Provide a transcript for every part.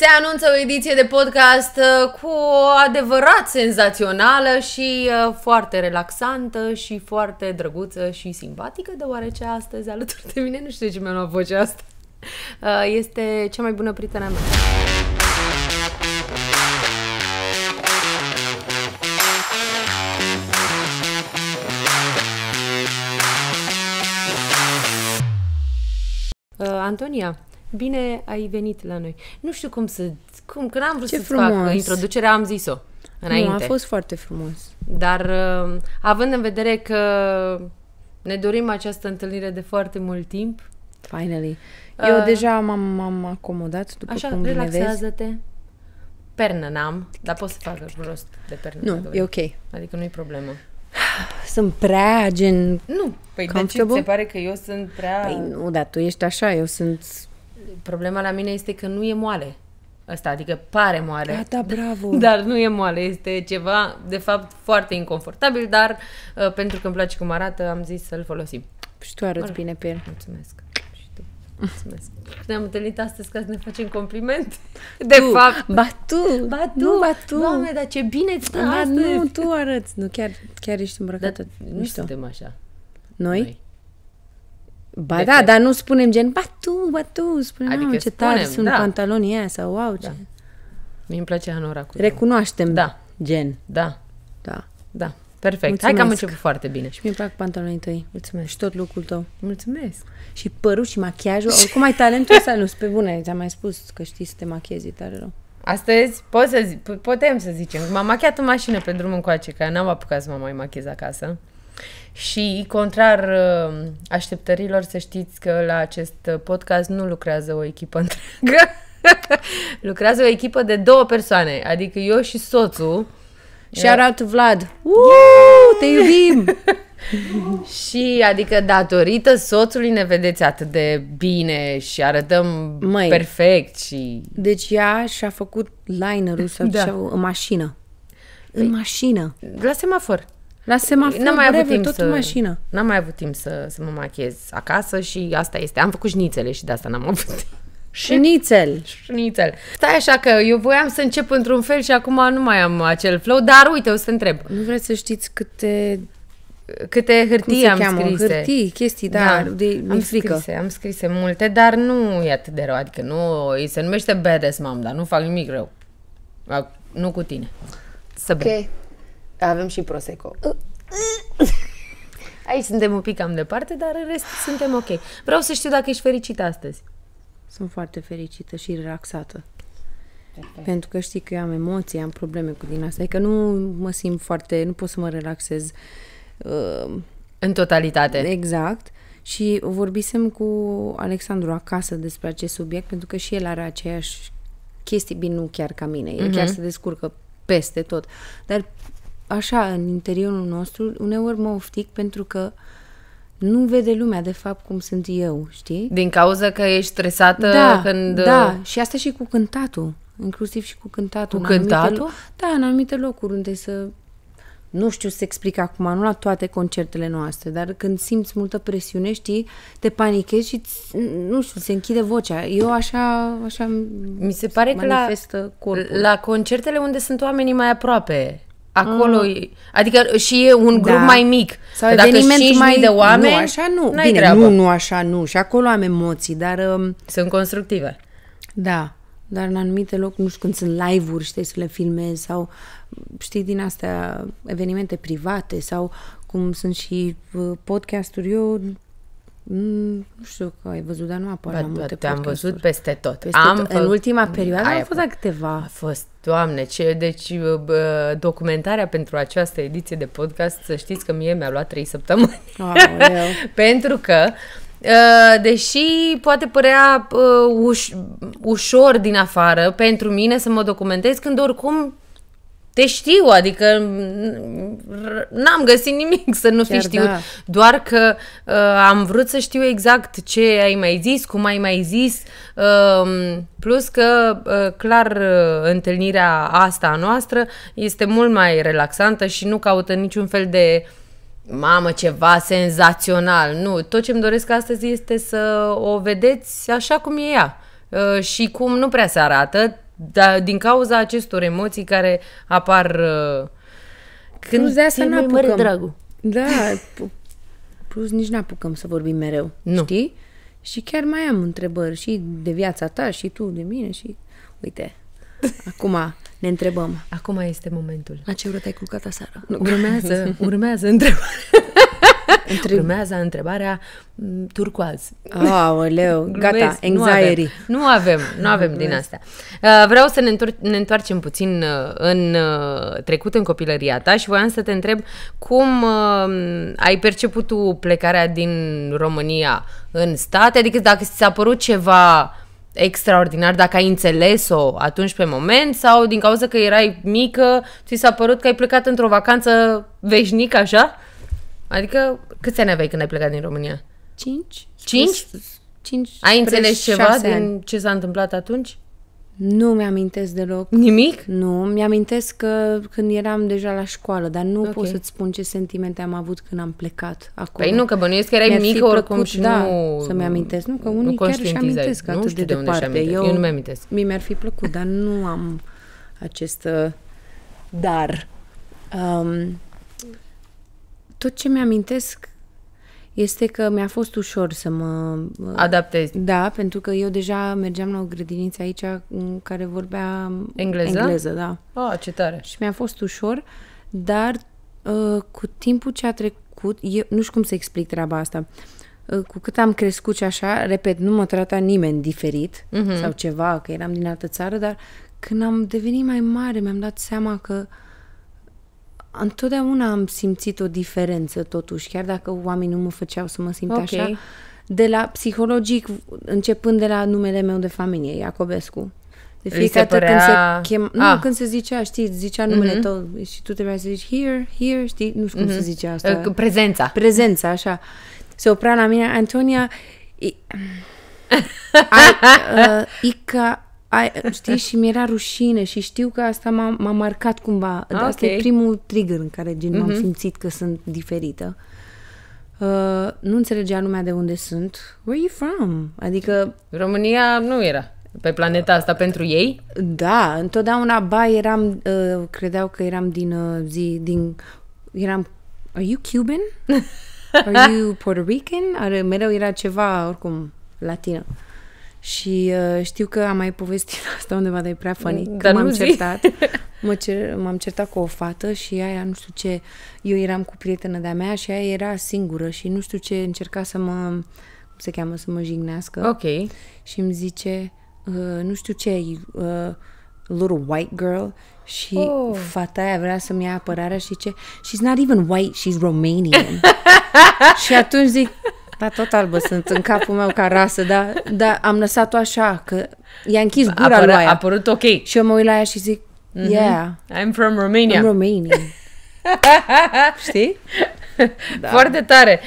Se anunță o ediție de podcast uh, cu o adevărat senzațională și uh, foarte relaxantă și foarte drăguță și simpatică, deoarece astăzi alături de mine, nu știu de ce mi-am luat vocea asta, uh, este cea mai bună prietena mea. Antonia, Bine ai venit la noi. Nu știu cum să... Cum, că n-am vrut Ce să frumos. fac introducerea, am zis-o înainte. Nu, a fost foarte frumos. Dar uh, având în vedere că ne dorim această întâlnire de foarte mult timp... Finally. Eu uh, deja m-am, m-am acomodat după așa, cum bine vezi. Așa, relaxează-te. Pernă n-am, dar pot să fac rost de pernă. Nu, e ok. Adică nu-i problemă. Sunt prea gen... Nu, păi de ce se pare că eu sunt prea... Păi nu, dar tu ești așa, eu sunt Problema la mine este că nu e moale asta adică pare moale. Gata, da, bravo! Dar nu e moale, este ceva, de fapt, foarte inconfortabil, dar uh, pentru că îmi place cum arată, am zis să-l folosim. Și tu arăți bine pe el. Mulțumesc. Și tu. Mulțumesc. Ne-am întâlnit astăzi ca să ne facem compliment. De tu, fapt. Ba tu! Ba tu! Nu, ba tu! Doamne, dar ce bine ți da, astăzi! Nu, tu arăți. Nu, chiar, chiar ești îmbrăcată. Dar nu mișto. suntem așa. Noi? Noi. Ba de da, fel. dar nu spunem gen, ba tu, ba tu, adică spunem, adică ce spunem, da. sunt pantalonii aia sau wow, da. ce... Da. Mi-mi place Anora cu Recunoaștem da. gen. Da. Da. Da. Perfect. Mulțumesc. Hai că am început foarte bine. Și mi plac pantalonii tăi. Mulțumesc. Și tot lucrul tău. Mulțumesc. Și părul și machiajul. Oricum ai talentul ăsta, nu pe bune. Ți-am mai spus că știi să te machiezi tare rău. Astăzi pot să zi, putem să zicem. M-am machiat în mașină pe drum încoace, că n-am apucat să mă mai machiez acasă. Și contrar uh, așteptărilor, să știți că la acest podcast nu lucrează o echipă întreagă. lucrează o echipă de două persoane, adică eu și soțul. Shout out Vlad! Uuu, te iubim! și adică datorită soțului ne vedeți atât de bine și arătăm Măi, perfect și... Deci ea și-a făcut linerul sau da. în mașină. Păi, în mașină. La semafor. La semafor, n-am mai avut timp tot să, în mașină. N-am mai avut timp să, să mă machiez acasă și asta este. Am făcut șnițele și de asta n-am avut timp. Șnițel. Șnițel. Stai așa că eu voiam să încep într-un fel și acum nu mai am acel flow, dar uite, o să întreb. Nu vreți să știți câte câte hârtii am cheamă? scrise. Hârtii, chestii, da, da de, am frică. Scrise, am scrise multe, dar nu e atât de rău, adică nu, îi se numește badass mom, dar nu fac nimic rău. Nu cu tine. Să okay. Avem și Prosecco. Uh, uh. Aici suntem un pic cam departe, dar în rest suntem ok. Vreau să știu dacă ești fericită astăzi. Sunt foarte fericită și relaxată. Perfect. Pentru că știi că eu am emoții, am probleme cu din asta. Adică nu mă simt foarte, nu pot să mă relaxez. Uh, în totalitate. Exact. Și vorbisem cu Alexandru acasă despre acest subiect, pentru că și el are aceeași chestii, bine, nu chiar ca mine. El uh-huh. chiar se descurcă peste tot. Dar așa, în interiorul nostru, uneori mă oftic pentru că nu vede lumea de fapt cum sunt eu, știi? Din cauza că ești stresată da, când... Da, uh, și asta și cu cântatul, inclusiv și cu cântatul. Cu cântatul? Lo- da, în anumite locuri unde să... Nu știu să explic acum, nu la toate concertele noastre, dar când simți multă presiune, știi, te panichezi și, nu știu, se închide vocea. Eu așa, așa Mi se pare că la, corpul. la concertele unde sunt oamenii mai aproape Acolo mm. e, adică și e un da. grup da. mai mic. Sau dacă 5.000 mai... de oameni, nu, așa nu. N-ai Bine, treabă. nu, nu, așa nu. Și acolo am emoții, dar... Um, sunt constructive. Da, dar în anumite locuri, nu știu, când sunt live-uri știi să le filmezi sau, știi, din astea, evenimente private sau cum sunt și uh, podcasturi, eu Mm, nu știu că ai văzut, dar nu apar la multe da, Te-am văzut peste tot. Peste am tot. Fă... În ultima perioadă am fost la câteva. A fost, doamne, ce... Deci documentarea pentru această ediție de podcast, să știți că mie mi-a luat trei săptămâni. pentru că ă, Deși poate părea ă, uș- ușor din afară pentru mine să mă documentez, când oricum te știu, adică n-am găsit nimic să nu Chiar fi știut, da. doar că uh, am vrut să știu exact ce ai mai zis, cum ai mai zis, uh, plus că uh, clar uh, întâlnirea asta a noastră este mult mai relaxantă și nu caută niciun fel de mamă, ceva senzațional, nu, tot ce-mi doresc astăzi este să o vedeți așa cum e ea uh, și cum nu prea se arată, da, din cauza acestor emoții care apar uh, când de asta nu apucăm. dragul. Da, plus nici nu apucăm să vorbim mereu, nu. știi? Și chiar mai am întrebări și de viața ta și tu de mine și uite, acum ne întrebăm. Acum este momentul. La ce oră te-ai culcat aseară? Urmează, urmează întrebarea. Întreb... Urmează întrebarea mm, turcoaz. Aoleu, gata, Vezi, anxiety. Nu avem, nu avem, nu avem din asta. Uh, vreau să ne, întor- ne întoarcem puțin uh, în uh, trecut, în copilăria ta și voiam să te întreb cum ai perceput tu plecarea din România în state, adică dacă ți s-a părut ceva extraordinar, dacă ai înțeles-o atunci pe moment sau din cauza că erai mică, ți s-a părut că ai plecat într-o vacanță veșnică așa? Adică Câți ani aveai când ai plecat din România? Cinci. Cinci? Cinci. Ai înțeles ceva din ani. ce s-a întâmplat atunci? Nu mi-amintesc deloc. Nimic? Nu, mi-amintesc că când eram deja la școală, dar nu okay. pot să-ți spun ce sentimente am avut când am plecat acolo. Păi nu, că bănuiesc că erai mi mică oricum și da, nu... să-mi amintesc. Nu, că unii nu chiar și amintesc nu atât de, de departe. Eu, Eu nu mi-amintesc. Mi mi-ar fi plăcut, dar nu am acest uh, dar. Um, tot ce mi-amintesc este că mi-a fost ușor să mă... Uh, Adaptez. Da, pentru că eu deja mergeam la o grădiniță aici în care vorbea... Engleză? Engleză, da. Oh, ce tare. Și mi-a fost ușor, dar uh, cu timpul ce a trecut, eu nu știu cum să explic treaba asta, uh, cu cât am crescut și așa, repet, nu mă trata nimeni diferit uh-huh. sau ceva, că eram din altă țară, dar când am devenit mai mare, mi-am dat seama că uh, întotdeauna am simțit o diferență totuși, chiar dacă oamenii nu mă făceau să mă simt okay. așa, de la psihologic, începând de la numele meu de familie, Iacobescu. De fiecare dată părea... când se nu, ah. când se zicea, știi, zicea numele mm-hmm. tău și tu trebuia să zici here, here, știi, nu știu mm-hmm. cum se mhm. zice asta. Ă, prezența. Prezența, așa. Se oprea la mine, Antonia... I... uh, Ica ai, știi, și mi era rușine și știu că asta m-a, m-a marcat cumva. Okay. asta e primul trigger în care gen mm-hmm. m-am mhm. simțit că sunt diferită. Uh, nu înțelegea lumea de unde sunt. Where are you from? Adică... România nu era pe planeta asta pentru ei? Da, întotdeauna, ba, eram, uh, credeau că eram din uh, zi, din, eram, are you Cuban? Are you Puerto Rican? Are, mereu era ceva, oricum, latină. Și uh, știu că am mai povestit asta undeva, dar e prea funny. Dar m-am zi. certat. Mă cer, m-am certat cu o fată și aia, nu știu ce, eu eram cu prietena de-a mea și aia era singură și nu știu ce încerca să mă, cum se cheamă, să mă jignească. Ok. Și îmi zice, uh, nu știu ce, uh, little white girl și oh. fata aia vrea să-mi ia apărarea și ce she's not even white, she's Romanian. și atunci zic, da, tot albă sunt în capul meu ca rasă, dar da, am lăsat-o așa, că i-a închis gura Apără, lui aia. A părut ok. Și eu mă uit la ea și zic, mm-hmm. yeah. I'm from Romania. I'm Romania. știi? Da. Foarte tare.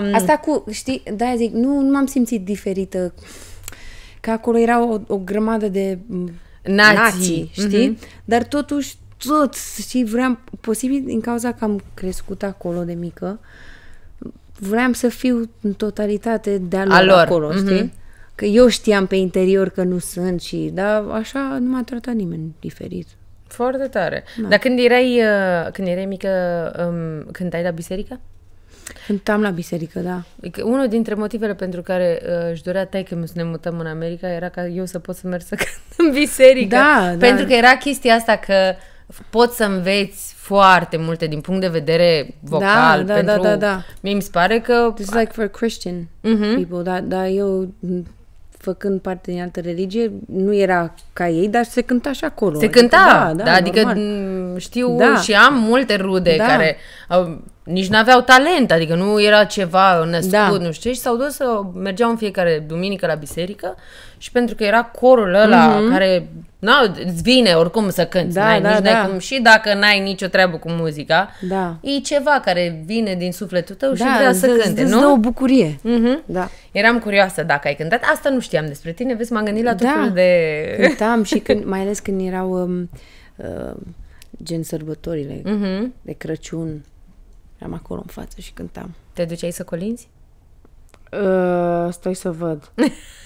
Um... Asta cu, știi, da, zic, nu, nu m-am simțit diferită. Că acolo era o, o grămadă de mm, nații, nații mhm. știi? Mm-hmm. Dar totuși, tot, știi, vreau, posibil din cauza că am crescut acolo de mică, uh, vreau să fiu în totalitate de-a lor, lor. acolo, mm-hmm. știi? Că eu știam pe interior că nu sunt și... Dar așa nu m-a tratat nimeni diferit. Foarte tare. Da. Dar când erai, uh, când erai mică, um, când cântai la biserică? am la biserică, da. Unul dintre motivele pentru care uh, își dorea că să ne mutăm în America era ca eu să pot să merg să cânt în biserică. Da, Pentru da. că era chestia asta că poți să înveți foarte multe din punct de vedere vocal. Da, da, pentru... da, da, da. Mie mi se pare că... It's like for Christian uh-huh. people, dar da, eu făcând parte din altă religie, nu era ca ei, dar se cânta și acolo. Se adică, cânta, da, da, da adică normal. știu da. și am multe rude da. care au nici n-aveau talent, adică nu era ceva născut, da. nu știu și s-au dus să mergeau în fiecare duminică la biserică și pentru că era corul ăla mm-hmm. care, na, îți vine oricum să cânti, da, n-ai, da, nici da. cum, și dacă n-ai nicio treabă cu muzica, da. e ceva care vine din sufletul tău da, vrea să cânte, nu? Da, o bucurie. Mm-hmm. Da. Eram curioasă dacă ai cântat, asta nu știam despre tine, vezi, m-am gândit la tot da. de... cântam și când, mai ales când erau... Um, uh, gen sărbătorile uh-huh. de Crăciun, Eram acolo în față și cântam. Te duceai să colinzi? Uh, stai să văd.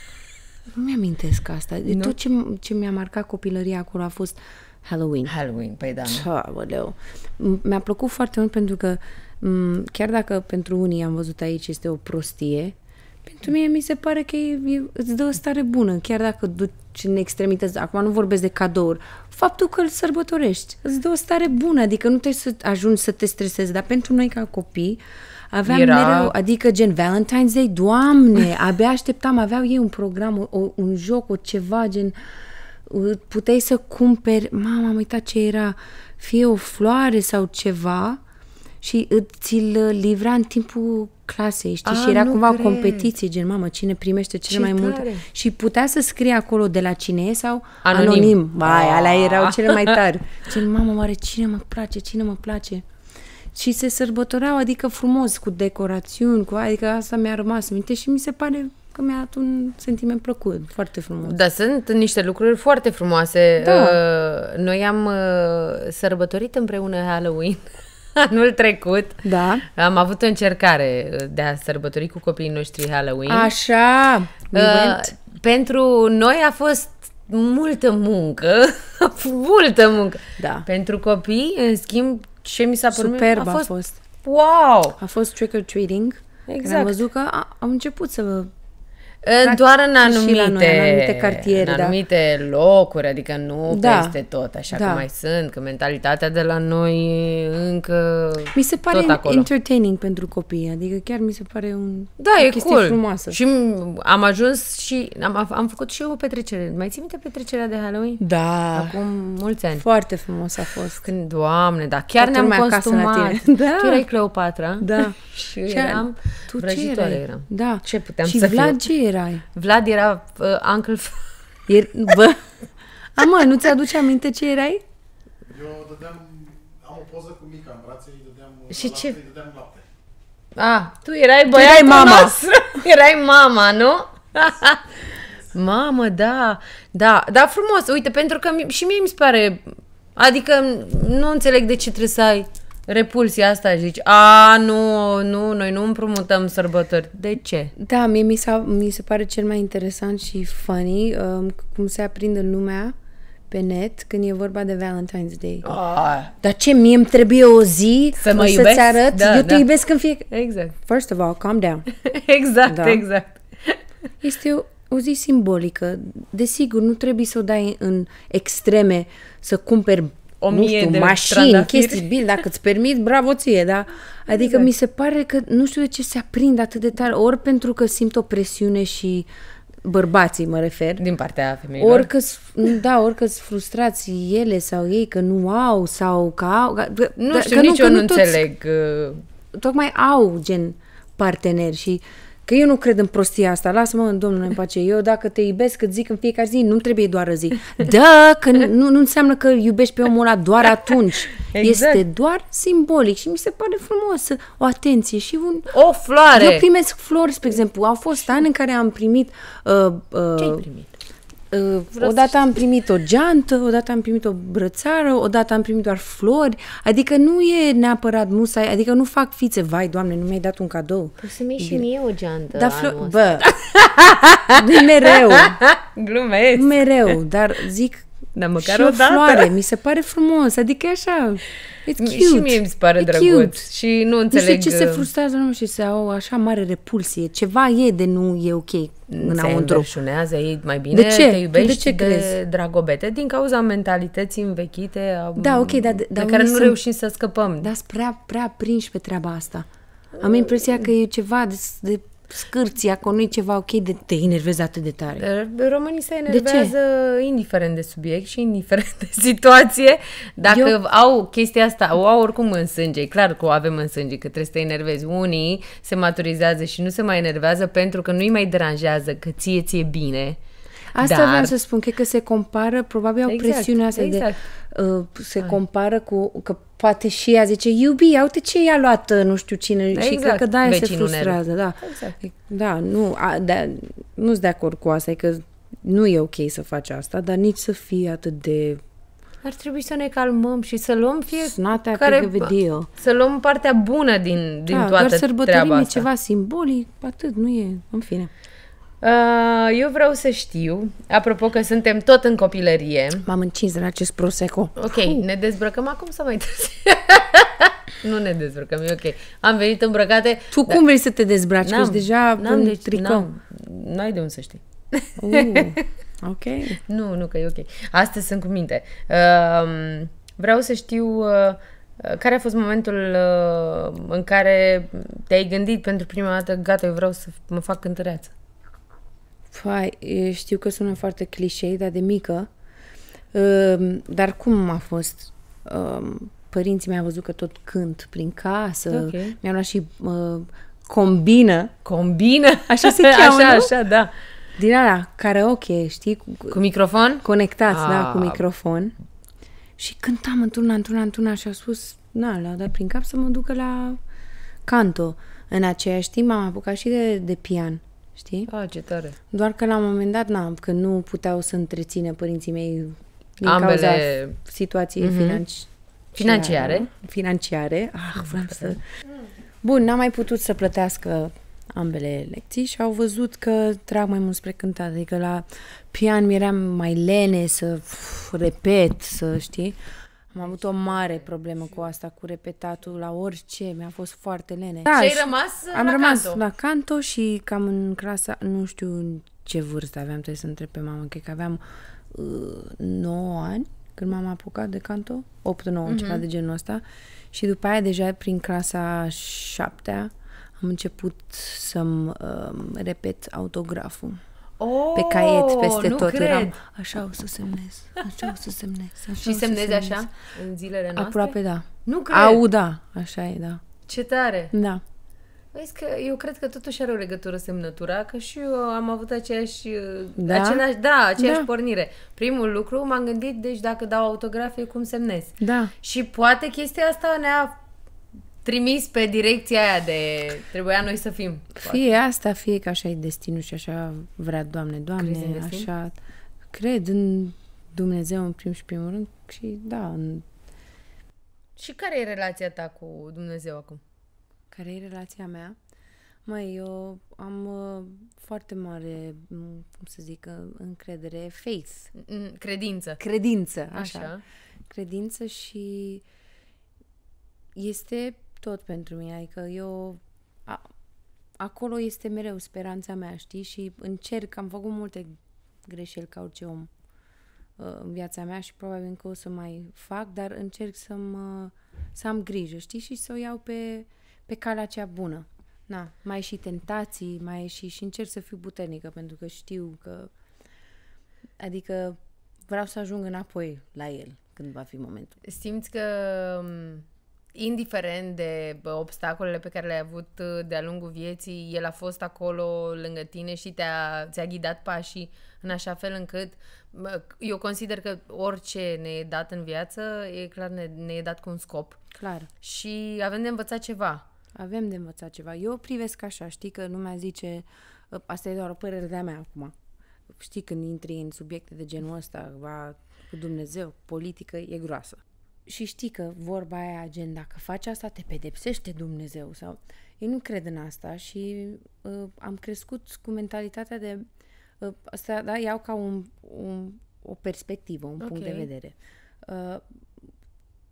nu mi-amintesc asta. De nu? tot ce, ce mi-a marcat copilăria acolo a fost Halloween. Halloween, păi da. Ceaoleu. Mi-a plăcut foarte mult pentru că m- chiar dacă pentru unii am văzut aici este o prostie, pentru mine mi se pare că e, e, îți dă o stare bună, chiar dacă duci în extremități. Acum nu vorbesc de cadouri. Faptul că îl sărbătorești îți dă o stare bună, adică nu trebuie să ajungi să te stresezi. Dar pentru noi ca copii aveam Era... mereu, adică gen Valentine's Day, doamne, abia așteptam, aveau ei un program, o, un joc, o ceva, gen puteai să cumperi, mama, am uitat ce era, fie o floare sau ceva și ți-l livra în timpul clasei, știi? A, și era cumva cred. o competiție, gen, mamă, cine primește cele Ce mai tare. multe. Și putea să scrie acolo de la cine e sau anonim. anonim. Vai, alea ah. erau cele mai tari. Gen, mamă, oare cine mă place, cine mă place? Și se sărbătoreau, adică frumos, cu decorațiuni, cu adică asta mi-a rămas minte și mi se pare că mi-a dat un sentiment plăcut, foarte frumos. Da, sunt niște lucruri foarte frumoase. Da. Uh, noi am uh, sărbătorit împreună Halloween. anul trecut. Da. Am avut o încercare de a sărbători cu copiii noștri Halloween. Așa. uh, pentru noi a fost multă muncă, multă muncă. Da. Pentru copii, în schimb, ce mi s-a părut Superb a fost, a fost. Wow! A fost trick-or-treating. Exact. Am văzut că a, am început să Practic, eh, Doar în anumite, la noi, în anumite cartiere, în da. anumite da. locuri, adică nu da. peste tot, așa da. că mai sunt, că mentalitatea de la noi încă Mi se pare tot acolo. entertaining pentru copii, adică chiar mi se pare un, da, o e chestie cool. frumoasă. Și am ajuns și am, am făcut și eu o petrecere. Mai ții minte petrecerea de Halloween? Da. Acum mulți ani. Foarte frumos a fost. Când, doamne, da, chiar ne-am costumat. La tine. Da. Tu erai Cleopatra. Da. și, eram tu vrăjitoare eram. Da. Ce puteam și să Vlad fiu? ce erai? Vlad era uh, Uncle... Ier- Bă... A, mă, nu ți-aduce aminte ce erai? Eu dădeam... Am o poză cu Mica în brațe, îi dădeam, uh, și lapte, ce? Îi dădeam lapte. A, tu erai băiatul erai mama. Noastră. Erai mama, nu? Mamă, da, da, da, frumos. Uite, pentru că și mie mi se pare... Adică nu înțeleg de ce trebuie să ai repulsia asta zici, a, nu, nu, noi nu împrumutăm sărbători. De ce? Da, mie mi, s-a, mi se pare cel mai interesant și funny um, cum se aprinde lumea pe net când e vorba de Valentine's Day. Ah. Dar ce, mie îmi trebuie o zi să mă să iubesc? arăt? Da, Eu da. te iubesc în fiecare... Exact. First of all, calm down. exact, da? exact. Este o, o zi simbolică. Desigur, nu trebuie să o dai în extreme, să cumperi o mie nu știu, de mașini, chestii, bil, dacă îți permit, bravo ție, da? Adică exact. mi se pare că nu știu de ce se aprind atât de tare, ori pentru că simt o presiune și bărbații mă refer. Din partea femeilor. Orică, da, orică sunt frustrați ele sau ei că nu au sau că au. Că, nu știu, că nici nu, eu nu înțeleg. Toți, uh, tocmai au gen parteneri și Că eu nu cred în prostia asta, lasă-mă domnule, în pace. Eu dacă te iubesc, îți zic în fiecare zi, nu trebuie doar o zi. Da, că nu, nu înseamnă că iubești pe omul ăla doar atunci. Exact. Este doar simbolic și mi se pare frumos. O atenție și un... O floare! Eu primesc flori, spre exemplu. Au fost ani în care am primit... Uh, uh, Ce ai primit? Vreau odată am primit o geantă, odată am primit o brățară, odată am primit doar flori, adică nu e neapărat musai, adică nu fac fițe, vai, doamne, nu mi-ai dat un cadou. Poți să-mi și mie o geantă da, flo- Bă, mereu. Glumesc. Mereu, dar zic dar măcar și o, o floare, mi se pare frumos, adică e așa, it's cute. Și mie mi se pare it's drăguț cute. și nu înțeleg... Nu ce se uh, frustrează, nu știu, se au așa mare repulsie, ceva e de nu e ok în se înăuntru. Se mai bine, de ce? te iubești de, ce de crezi? dragobete, din cauza mentalității învechite da, okay, dar de, de care nu sunt, reușim să scăpăm. Dar sunt prea, prea prinși pe treaba asta. Am impresia că e ceva de, de scârții, acolo nu i ceva ok, de te enervezi atât de tare. Românii se enervează de indiferent de subiect și indiferent de situație. Dacă Eu... au chestia asta, o au oricum în sânge, e clar că o avem în sânge, că trebuie să te enervezi. Unii se maturizează și nu se mai enervează pentru că nu-i mai deranjează, că ție ție bine. Asta Dar... vreau să spun, cred că se compară, probabil au exact, presiunea asta exact. de uh, se Ai. compară cu că poate și ea zice, iubi, uite ce i-a luat uh, nu știu cine da, și cred exact, că da, se frustrează. Da, exact. da nu, a, da, nu sunt de acord cu asta, e că nu e ok să faci asta, dar nici să fie atât de ar trebui să ne calmăm și să luăm fiecare... video. Să luăm partea bună din, din da, toată doar sărbătorim treaba asta. e ceva simbolic, atât, nu e, în fine. Uh, eu vreau să știu, apropo că suntem tot în copilărie. M-am încins în acest proseco. Ok, uh. ne dezbrăcăm acum sau mai târziu? nu ne dezbrăcăm, e ok. Am venit îmbrăcate. Tu dar... cum vrei să te dezbraci? N-am, că deja n-am, deci, tricou. N-ai de unde să știi. Uh, ok. nu, nu, că e ok. Astăzi sunt cu minte. Uh, vreau să știu... Uh, care a fost momentul uh, în care te-ai gândit pentru prima dată, gata, eu vreau să mă fac cântăreață? Păi, știu că sună foarte clișei, dar de mică. Dar cum a fost? Părinții mi au văzut că tot cânt prin casă. Okay. Mi-au luat și combină. Combină? Așa se cheamă, Așa, nu? așa, da. Din ala, karaoke, știi? Cu, cu microfon? Conectat, ah. da, cu ah. microfon. Și cântam într-una, într-una, într-una și a spus, na, l dat prin cap să mă ducă la canto. În aceeași timp am apucat și de, de pian știi? Ah, ce tare. Doar că la un moment dat, na, că nu puteau să întrețină părinții mei din Ambele... cauza situației mm-hmm. financi... financiare. Financiare. Ah, vreau să... Bun, n-am mai putut să plătească ambele lecții și au văzut că trag mai mult spre cântat. Adică la pian mi-eram mai lene să repet, să știi. Am avut o mare problemă cu asta, cu repetatul la orice, mi-a fost foarte lene. Da, și ai rămas uh, Am la rămas canto. la canto și cam în clasa, nu știu ce vârstă aveam, trebuie să întreb pe mama, cred că aveam uh, 9 ani când m-am apucat de canto, 8-9, mm-hmm. ceva de genul ăsta. Și după aia, deja prin clasa 7 am început să-mi uh, repet autograful oh, pe caiet oh, peste nu tot. Cred. Eram, așa o să semnez, așa o să semnez. Așa și semnezi semnez. așa în zilele noastre? Aproape da. Nu cred. Au, da, așa e, da. Ce tare! Da. Vezi că eu cred că totuși are o legătură semnătura, că și eu am avut aceeași, uh, da? aceeași, da, aceeași da. pornire. Primul lucru m-am gândit, deci dacă dau autografe, cum semnez? Da. Și poate chestia asta ne-a trimis pe direcția aia de trebuia noi să fim. Poate. Fie asta, fie că așa e destinul și așa vrea Doamne, Doamne, Crezi așa... Cred în Dumnezeu în primul și primul rând și da, în... Și care e relația ta cu Dumnezeu acum? Care e relația mea? Mai eu am uh, foarte mare, cum să zic, uh, încredere, faith. Mm, credință. Credință, așa. așa. Credință și este tot pentru mine. Adică eu... A, acolo este mereu speranța mea, știi? Și încerc, am făcut multe greșeli ca orice om uh, în viața mea și probabil încă o să mai fac, dar încerc să, mă, să am grijă, știi? Și să o iau pe, pe calea cea bună. Na, mai și tentații, mai și și încerc să fiu puternică pentru că știu că adică vreau să ajung înapoi la el când va fi momentul. Simți că um, indiferent de obstacolele pe care le-ai avut uh, de-a lungul vieții, el a fost acolo lângă tine și te-a, ți-a ghidat pașii în așa fel încât eu consider că orice ne e dat în viață, e clar, ne, ne e dat cu un scop. Clar. Și avem de învățat ceva. Avem de învățat ceva. Eu privesc așa, știi că lumea zice, ă, asta e doar o părerea mea acum. Știi, când intri în subiecte de genul ăsta, va, cu Dumnezeu, politică, e groasă și știi că vorba aia, gen, dacă faci asta, te pedepsește Dumnezeu. Sau... Eu nu cred în asta și uh, am crescut cu mentalitatea de... Uh, asta, da, iau ca un, un, o perspectivă, un okay. punct de vedere. Uh,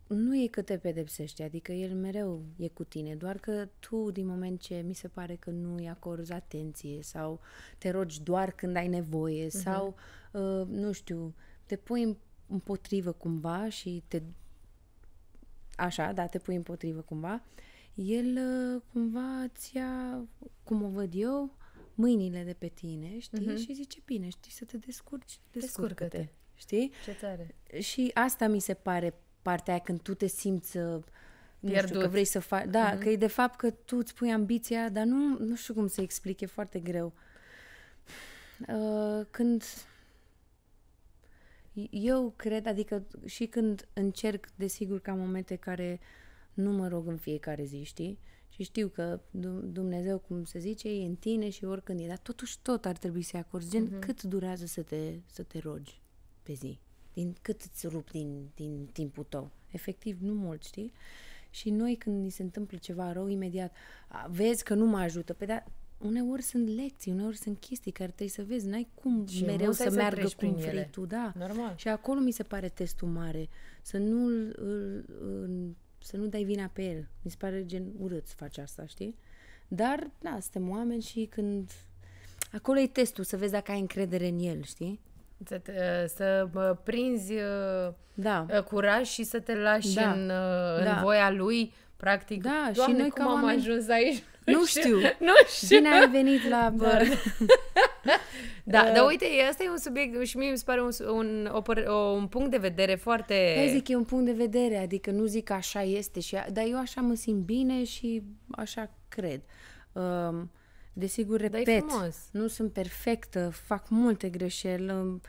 nu e că te pedepsește, adică el mereu e cu tine, doar că tu, din moment ce mi se pare că nu îi acorzi atenție sau te rogi doar când ai nevoie uh-huh. sau, uh, nu știu, te pui împotrivă cumva și te așa, da, te pui împotrivă cumva, el ă, cumva îți ia, cum o văd eu, mâinile de pe tine, știi? Uh-huh. Și zice, bine, știi, să te descurci, descurcă-te. te Știi? Ce tare. Și asta mi se pare partea aia când tu te simți Pierdut. Ă, știu, că vrei să faci. Da, uh-huh. că e de fapt că tu îți pui ambiția, dar nu, nu știu cum să explic, e foarte greu. Uh, când eu cred, adică și când încerc, desigur că momente care nu mă rog în fiecare zi, știi? Și știu că Dumnezeu, cum se zice, e în tine și oricând e, dar totuși tot ar trebui să-i acorzi. Gen, uh-huh. cât durează să te, să te rogi pe zi? Din cât îți rup din, din timpul tău? Efectiv, nu mult, știi? Și noi, când ni se întâmplă ceva rău, imediat, vezi că nu mă ajută. Pe păi dar uneori sunt lecții, uneori sunt chestii care trebuie să vezi. N-ai cum și mereu să meargă să cum vrei tu, da. Normal. Și acolo mi se pare testul mare. Să nu să nu dai vina pe el. Mi se pare gen urât să faci asta, știi? Dar, da, suntem oameni și când... Acolo e testul, să vezi dacă ai încredere în el, știi? Să, te, să prinzi uh, da. Uh, curaj și să te lași da. în, uh, în da. voia lui, practic. Da, Doamne, și noi cum ca am oameni... ajuns aici? Nu știu. Nu știu. Bine ai venit la... Da, da, dar uh. uite, asta e un subiect și mie îmi pare un, un, o, un punct de vedere foarte... Da, zic, e un punct de vedere, adică nu zic că așa este, și, dar eu așa mă simt bine și așa cred. Um, desigur, repet, nu sunt perfectă, fac multe greșeli, um,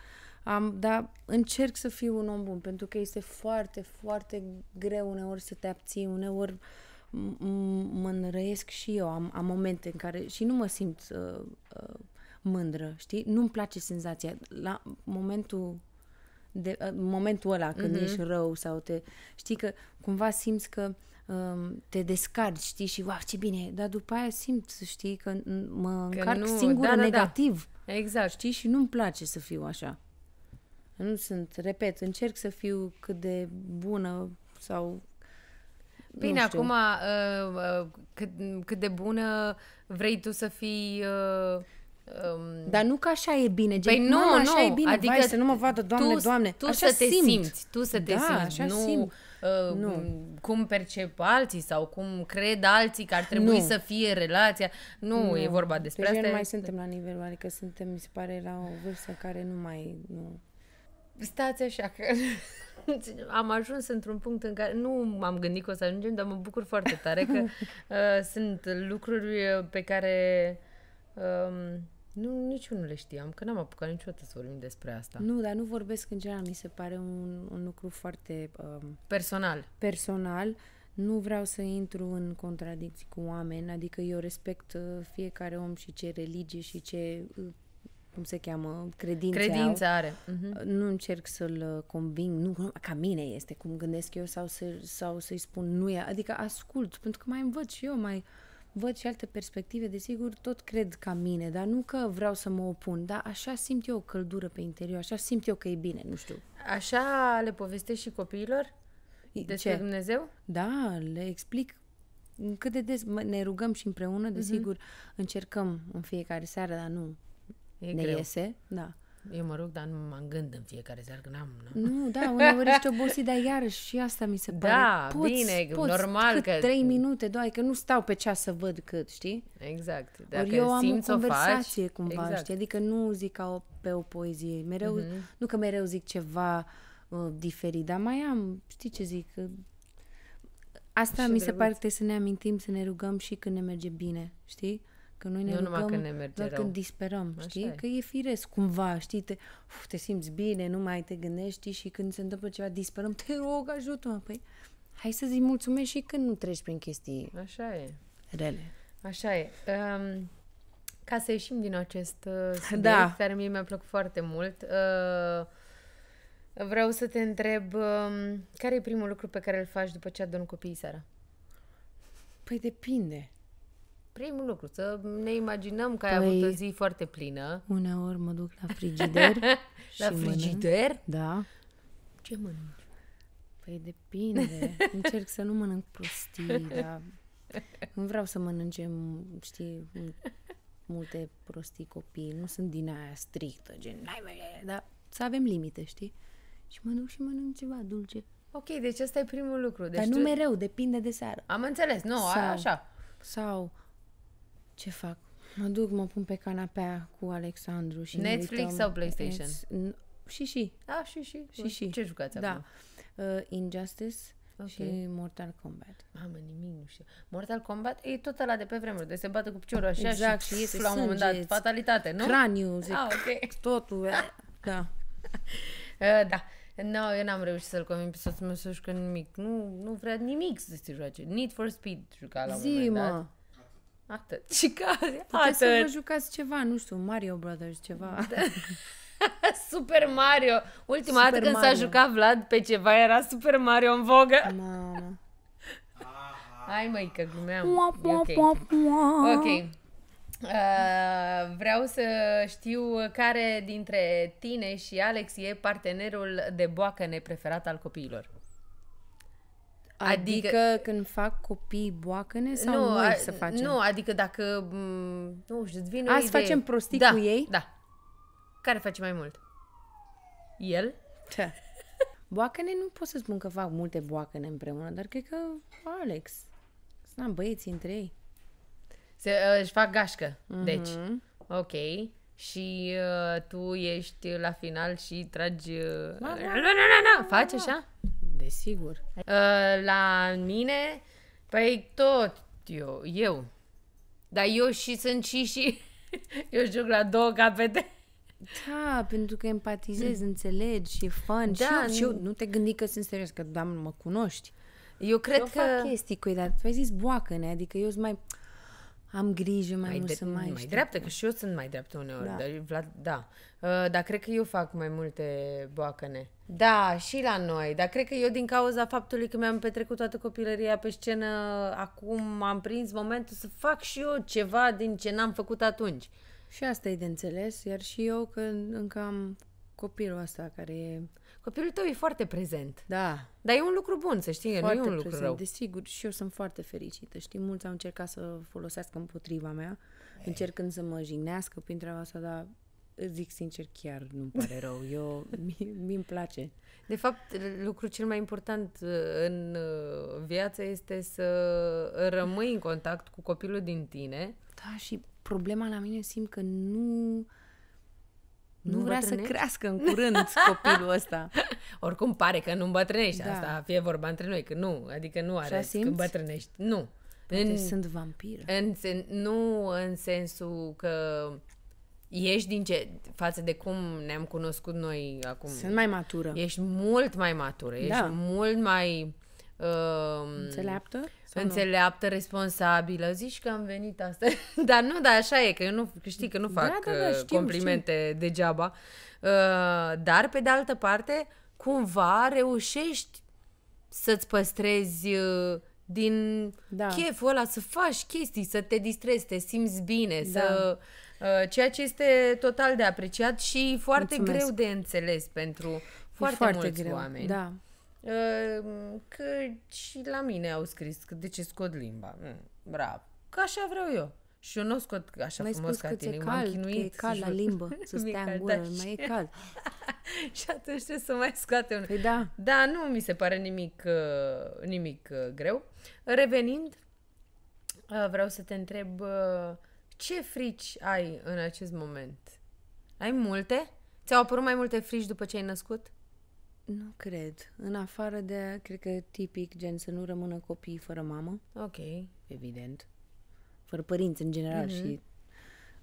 am, dar încerc să fiu un om bun, pentru că este foarte, foarte greu uneori să te abții, uneori mă înrăiesc și eu. Am, am momente în care și nu mă simt uh, uh, mândră, știi? Nu-mi place senzația. La momentul de, uh, momentul ăla când uh-huh. ești rău sau te... Știi că cumva simți că um, te descarci, știi, și wow, ce bine, dar după aia simt, știi, că mă că încarc nu, singură da, da, da. negativ. Da. Exact. Știi, și nu-mi place să fiu așa. Nu sunt, repet, încerc să fiu cât de bună sau Bine, nu știu. acum uh, uh, cât, cât de bună vrei tu să fii... Uh, um... Dar nu că așa e bine, gen, păi nu, mama, așa nu. e bine, adică vai, să nu mă vadă, doamne, tu, doamne, tu așa să te simți. simți, tu să te da, simți, așa nu, simt. Uh, nu cum percep alții sau cum cred alții că ar trebui nu. să fie relația. Nu, nu. e vorba despre Pe deci asta. Nu mai suntem la nivelul, adică suntem, mi se pare, la o vârstă care nu mai, nu, stați așa că am ajuns într-un punct în care nu m-am gândit că o să ajungem, dar mă bucur foarte tare că uh, sunt lucruri uh, pe care um, nu, nici nu le știam, că n-am apucat niciodată să vorbim despre asta. Nu, dar nu vorbesc în general, mi se pare un, un lucru foarte... Um, personal. Personal. Nu vreau să intru în contradicții cu oameni, adică eu respect uh, fiecare om și ce religie și ce uh, cum se cheamă, credințe Credința au. are. Uh-huh. Nu încerc să-l uh, conving, nu, ca mine este, cum gândesc eu, sau, să, sau să-i spun nu e. Adică ascult, pentru că mai învăț și eu, mai văd și alte perspective, desigur, tot cred ca mine, dar nu că vreau să mă opun, dar așa simt eu căldură pe interior, așa simt eu că e bine, nu știu. Așa le povestești și copiilor? Despre Ce? Dumnezeu? Da, le explic cât de des ne rugăm și împreună, mhm. desigur, uh-huh. încercăm în fiecare seară, dar nu E ne greu. iese, da. Eu mă rog, dar nu am gând în fiecare seară, că am Nu, nu da, uneori ești obosit, dar iarăși și asta mi se da, pare. Da, poți, bine, poți, normal cât, că... trei minute, doar că nu stau pe ceas să văd cât, știi? Exact. Dacă Ori eu am o conversație o faci, cumva, exact. știi? Adică nu zic ca o, pe o poezie. Mereu, mm-hmm. Nu că mereu zic ceva uh, diferit, dar mai am, știi ce zic... Uh, asta și mi se drăguț. pare că trebuie să ne amintim, să ne rugăm și când ne merge bine, știi? Că noi ne nu rugăm când ne merge doar rău. când disperăm, Așa știi? Ai. Că e firesc, cumva, știi? Te, uf, te simți bine, nu mai te gândești și când se întâmplă ceva, disperăm, te rog, ajută-mă! Păi, hai să-ți mulțumesc și când nu treci prin chestii Așa e. rele. Așa e. Um, ca să ieșim din acest uh, subiect, da. care mie mi-a plăcut foarte mult, uh, vreau să te întreb, uh, care e primul lucru pe care îl faci după ce adun copiii seara? Păi depinde. Primul lucru, să ne imaginăm că păi, ai avut o zi foarte plină. Uneori mă duc la frigider. la și frigider? Mănânc. Da. Ce mănânci? Păi depinde. Încerc să nu mănânc prostii, dar nu vreau să mănâncem, știi, multe prostii copii. Nu sunt din aia strictă, gen, dar să avem limite, știi? Și mă duc și mănânc ceva dulce. Ok, deci asta e primul lucru. Deci dar nu tu... mereu, depinde de seară. Am înțeles, nu, sau, așa. Sau ce fac? Mă duc, mă pun pe canapea cu Alexandru și Netflix sau PlayStation? Net, și și. Ah, și și. Și și. Ce jucați da. acum? Uh, Injustice okay. și Mortal Kombat. Mamă, nimic nu știu. Mortal Kombat e tot ăla de pe vremuri, de se bată cu piciorul așa exact, și, și iese la un moment dat fatalitate, nu? Craniu, zic, ah, okay. totul. da. uh, da. No, eu n-am reușit să-l convin pe soțul meu să jucă nimic. Nu, nu vrea nimic să se joace. Need for Speed juca la un moment dat. Atât. Și ca, atât. să vă jucați ceva, nu știu, Mario Brothers, ceva. Da. Super Mario! Ultima Super dată când Mario. s-a jucat Vlad pe ceva era Super Mario în vogă. Mamă. Hai măi, că glumeam. Ok. okay. Uh, vreau să știu care dintre tine și Alex e partenerul de boacă nepreferat al copiilor. Adică, adică când fac copii boacăne sau nu, noi să facem? Nu, adică dacă, mm, nu știu, îți vine Azi idee. facem prostii da, cu ei? Da, Care face mai mult? El? Da. boacăne nu pot să spun că fac multe boacăne împreună, dar cred că Alex. Sunt am băieți între ei. Se, uh, își fac gașcă, mm-hmm. deci. Ok. Și uh, tu ești la final și tragi... Uh, ba, ba, ba, ba, ba, ba, faci așa? sigur. Uh, la mine, păi tot eu, eu. Dar eu și sunt și și... Eu joc la două capete. Da, pentru că empatizezi, mm. înțelegi, e fun. Da, și, eu, și eu nu te gândi că sunt serios, că, doamnă, mă cunoști. Eu cred eu că... fac chestii cu ei, dar tu ai zis boacă adică eu sunt mai am grijă mai, mai mult de, să mai Mai dreaptă, că și eu sunt mai dreaptă uneori. Da. Dar, Vlad, da. Uh, dar cred că eu fac mai multe boacăne. Da, și la noi. Dar cred că eu din cauza faptului că mi-am petrecut toată copilăria pe scenă, acum am prins momentul să fac și eu ceva din ce n-am făcut atunci. Și asta e de înțeles, iar și eu că încă am copilul ăsta care e Copilul tău e foarte prezent. Da. Dar e un lucru bun, să știi, foarte nu e un lucru prezent, rău. Desigur, și eu sunt foarte fericită. Știi, mulți au încercat să folosească împotriva mea, Ei. încercând să mă jignească treaba asta, dar zic sincer, chiar nu-mi pare rău. Eu, mi îmi place. De fapt, lucrul cel mai important uh, în uh, viață este să rămâi în contact cu copilul din tine. Da, și problema la mine simt că nu nu, nu vrea să crească în curând copilul ăsta. Oricum pare că nu îmbătrânești, da. asta fie vorba între noi, că nu, adică nu are să îmbătrânești. Nu. Păi în, sunt vampiră. În, sen, nu în sensul că ești din ce, față de cum ne-am cunoscut noi acum. Sunt mai matură. Ești mult mai matură, ești da. mult mai... Uh, Înțeleaptă? Sau înțeleaptă, nu? responsabilă. Zici că am venit asta. dar nu, dar așa e, că eu nu, știi că nu da, fac da, da, da, știm, complimente știm. degeaba. Uh, dar, pe de altă parte, cumva reușești să-ți păstrezi uh, din da. cheful ăla să faci chestii, să te distrezi, să te simți bine, da. să uh, ceea ce este total de apreciat și foarte Mulțumesc. greu de înțeles pentru foarte, foarte mulți greu. oameni. Da. Ehm, că și la mine au scris că de ce scot limba. Mm, bravo. Că așa vreau eu. Și eu nu o scot așa M-ai frumos ca tine. M-am chinuit. Că e cald la limbă. Să stea în gură. Da, mai e cald. și atunci trebuie să mai scoate un... Păi da. Da, nu mi se pare nimic, uh, nimic uh, greu. Revenind, uh, vreau să te întreb ce frici ai în acest moment? Ai multe? Ți-au apărut mai multe frici după ce ai născut? Nu cred. În afară de, cred că tipic, gen să nu rămână copii fără mamă. Ok. Evident. Fără părinți, în general, mm-hmm. și...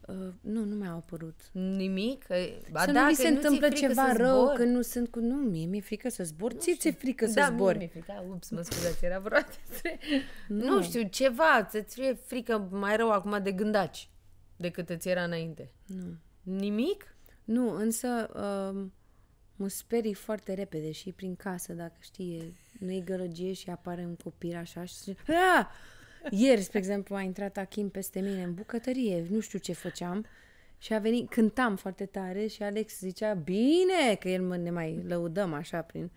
Uh, nu, nu mi-a apărut. Nimic? Ba da, să da, nu mi se întâmplă ceva rău, că nu sunt cu... Nu, mie mi-e frică să zbor. Ție ți-e frică da, să zbor? Da, mi-e frică. Ups, mă scuzați, era vorba tre. Nu. nu știu, ceva. Ți-ți fie frică mai rău acum de gândaci decât îți era înainte. Nu. Nimic? Nu, însă... Uh, mă sperii foarte repede și prin casă, dacă știi, nu e gălăgie și apare un copil așa și zice, ah! Ieri, spre exemplu, a intrat Achim peste mine în bucătărie, nu știu ce făceam, și a venit, cântam foarte tare și Alex zicea, bine, că el mă, ne mai lăudăm așa prin...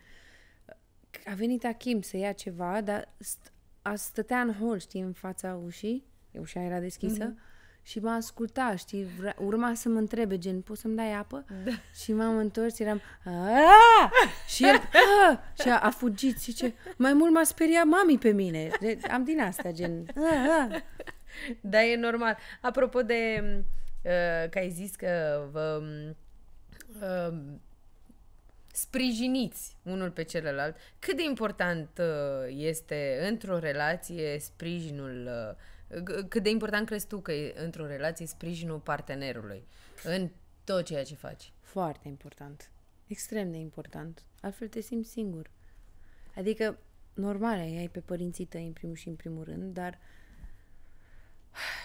A venit Achim să ia ceva, dar st- a stătea în hol, știi, în fața ușii, ușa era deschisă, mm-hmm și m-a ascultat, știi, vre- urma să mă întrebe, gen, poți să-mi dai apă? Da. Și m-am întors, eram, Aaah! și el, Aaah! și a, a fugit și ce, mai mult m-a speriat mami pe mine, de, am din asta, gen, Aaah! Da, e normal. Apropo de, mm, uh, că ai zis că vă mm, uh, sprijiniți unul pe celălalt, cât de important uh, este într-o relație sprijinul uh, cât de important crezi tu că e într-o relație sprijinul partenerului în tot ceea ce faci? Foarte important. Extrem de important. Altfel te simți singur. Adică, normal, ai pe părinții tăi în primul și în primul rând, dar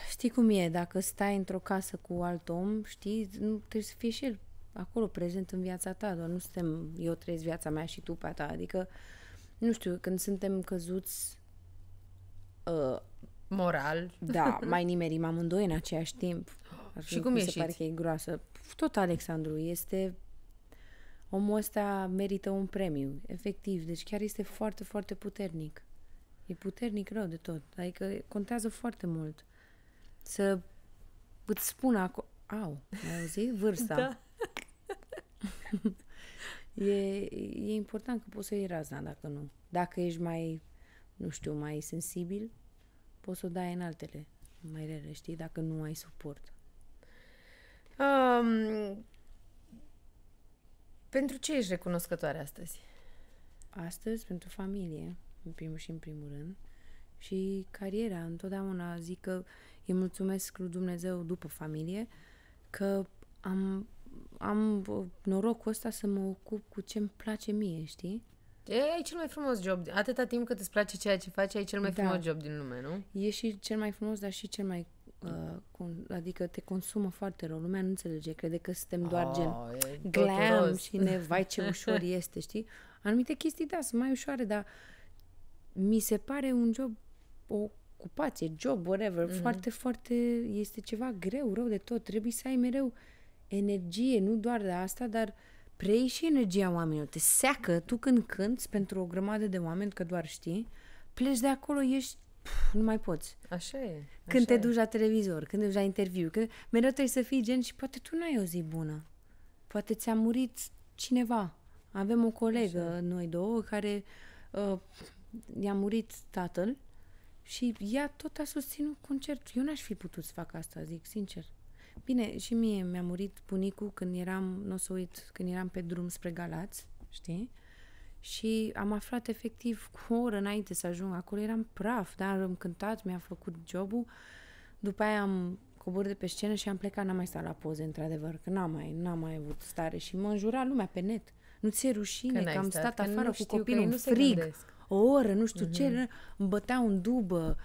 știi cum e, dacă stai într-o casă cu alt om, știi, nu, trebuie să fie și el acolo prezent în viața ta, doar nu suntem, eu trăiesc viața mea și tu pe a ta, adică, nu știu, când suntem căzuți uh, Moral. Da, mai nimerim amândoi în aceeași timp. Așa și cum mi ieșiți? se pare că e groasă. Tot Alexandru este... Omul ăsta merită un premiu, efectiv. Deci chiar este foarte, foarte puternic. E puternic rău de tot. Adică contează foarte mult. Să îți spună acolo... Au, ai auzit? Vârsta. Da. e, e important că poți să iei razna dacă nu. Dacă ești mai, nu știu, mai sensibil, poți să o dai în altele mai rele, știi, dacă nu ai suport. Um, pentru ce ești recunoscătoare astăzi? Astăzi, pentru familie, în primul și în primul rând, și cariera. Întotdeauna zic că îi mulțumesc lui Dumnezeu după familie că am, am uh, norocul ăsta să mă ocup cu ce-mi place mie, știi? E, ai cel mai frumos job. Atâta timp cât îți place ceea ce faci, ai cel mai da. frumos job din lume, nu? E și cel mai frumos, dar și cel mai... Uh, adică te consumă foarte rău. Lumea nu înțelege. Crede că suntem doar oh, gen glam și ne... Vai, ce ușor este, știi? Anumite chestii, da, sunt mai ușoare, dar mi se pare un job, o ocupație, job, whatever, mm-hmm. foarte, foarte... Este ceva greu, rău de tot. Trebuie să ai mereu energie, nu doar de asta, dar... Uh, preiei și energia oamenilor, te seacă tu când cânti pentru o grămadă de oameni, că doar știi, pleci de acolo, ești pf, nu mai poți. Așa e. Așa când te duci la televizor, când te duci la interviu, când... mereu trebuie să fii gen și poate tu n-ai o zi bună. Poate ți-a murit cineva. Avem o colegă, așa. noi două, care uh, i-a murit tatăl și ea tot a susținut concert. Eu n-aș fi putut să fac asta, zic sincer. Bine, și mie mi-a murit bunicul când eram, nu o să uit, când eram pe drum spre Galați, știi? Și am aflat efectiv cu o oră înainte să ajung acolo, eram praf, dar am cântat, mi-a făcut jobul. După aia am coborât de pe scenă și am plecat, n-am mai stat la poze, într-adevăr, că n-am mai, n-am mai avut stare și mă înjura lumea pe net. Nu ți-e rușine că, că am stat, stat afară cu copilul în frig. o oră, nu știu uh-huh. ce, mhm. îmi băteau în dubă,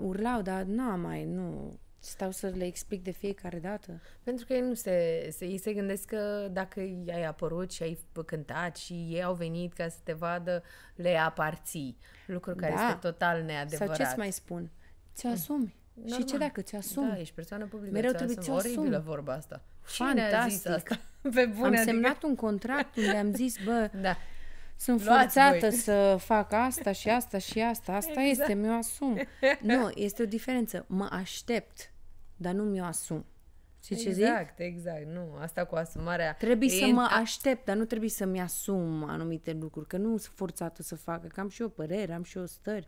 urlau, dar n-am mai, nu, Stau să le explic de fiecare dată. Pentru că ei nu se, se, ei se gândesc că dacă ai apărut și ai cântat și ei au venit ca să te vadă, le aparții. Lucru care da. este total neadevărat. Sau ce să mai spun? Ți-o asumi. Normal. Și ce dacă ți asumi? Da, ești persoană publică, Mereu trebuie ți Oribilă vorba asta. Fantastic. Cine a zis asta? Pe bune, am adică... semnat un contract unde am zis, bă, da. sunt Luați forțată voi. să fac asta și asta și asta. Asta exact. este, mi-o asum. Nu, este o diferență. Mă aștept dar nu mi-o asum. Și exact, ce exact, zic? exact, nu. Asta cu asumarea. Trebuie să mă a... aștept, dar nu trebuie să-mi asum anumite lucruri, că nu sunt forțată să facă, că am și o părere, am și o stări.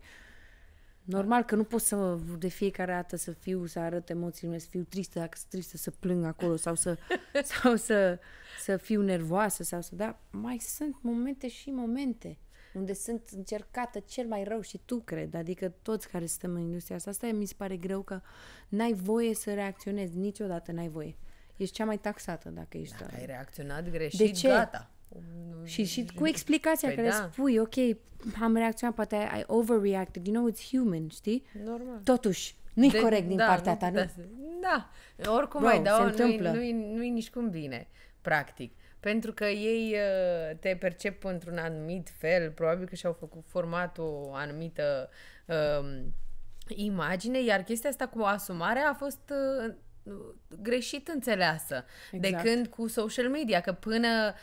Normal că nu pot să de fiecare dată să fiu, să arăt emoțiile, să fiu tristă, dacă sunt tristă, să plâng acolo sau să, sau să, să fiu nervoasă sau să... Da, mai sunt momente și momente unde sunt încercată cel mai rău și tu cred, adică toți care suntem în industria asta, asta mi se pare greu că n-ai voie să reacționezi, niciodată n-ai voie. Ești cea mai taxată dacă ești... Dacă ai reacționat greșit, de ce? gata. Și, și cu explicația păi care da. spui, ok, am reacționat, poate ai overreacted, you know, it's human, știi? Normal. Totuși, nu e corect din da, partea ta, nu? Da, oricum Bro, ai da nu-i, nu-i, nu-i nici cum bine, practic pentru că ei uh, te percep într-un anumit fel, probabil că și-au făcut format o anumită um, imagine, iar chestia asta cu asumarea a fost uh, greșit înțeleasă exact. de când cu social media, că până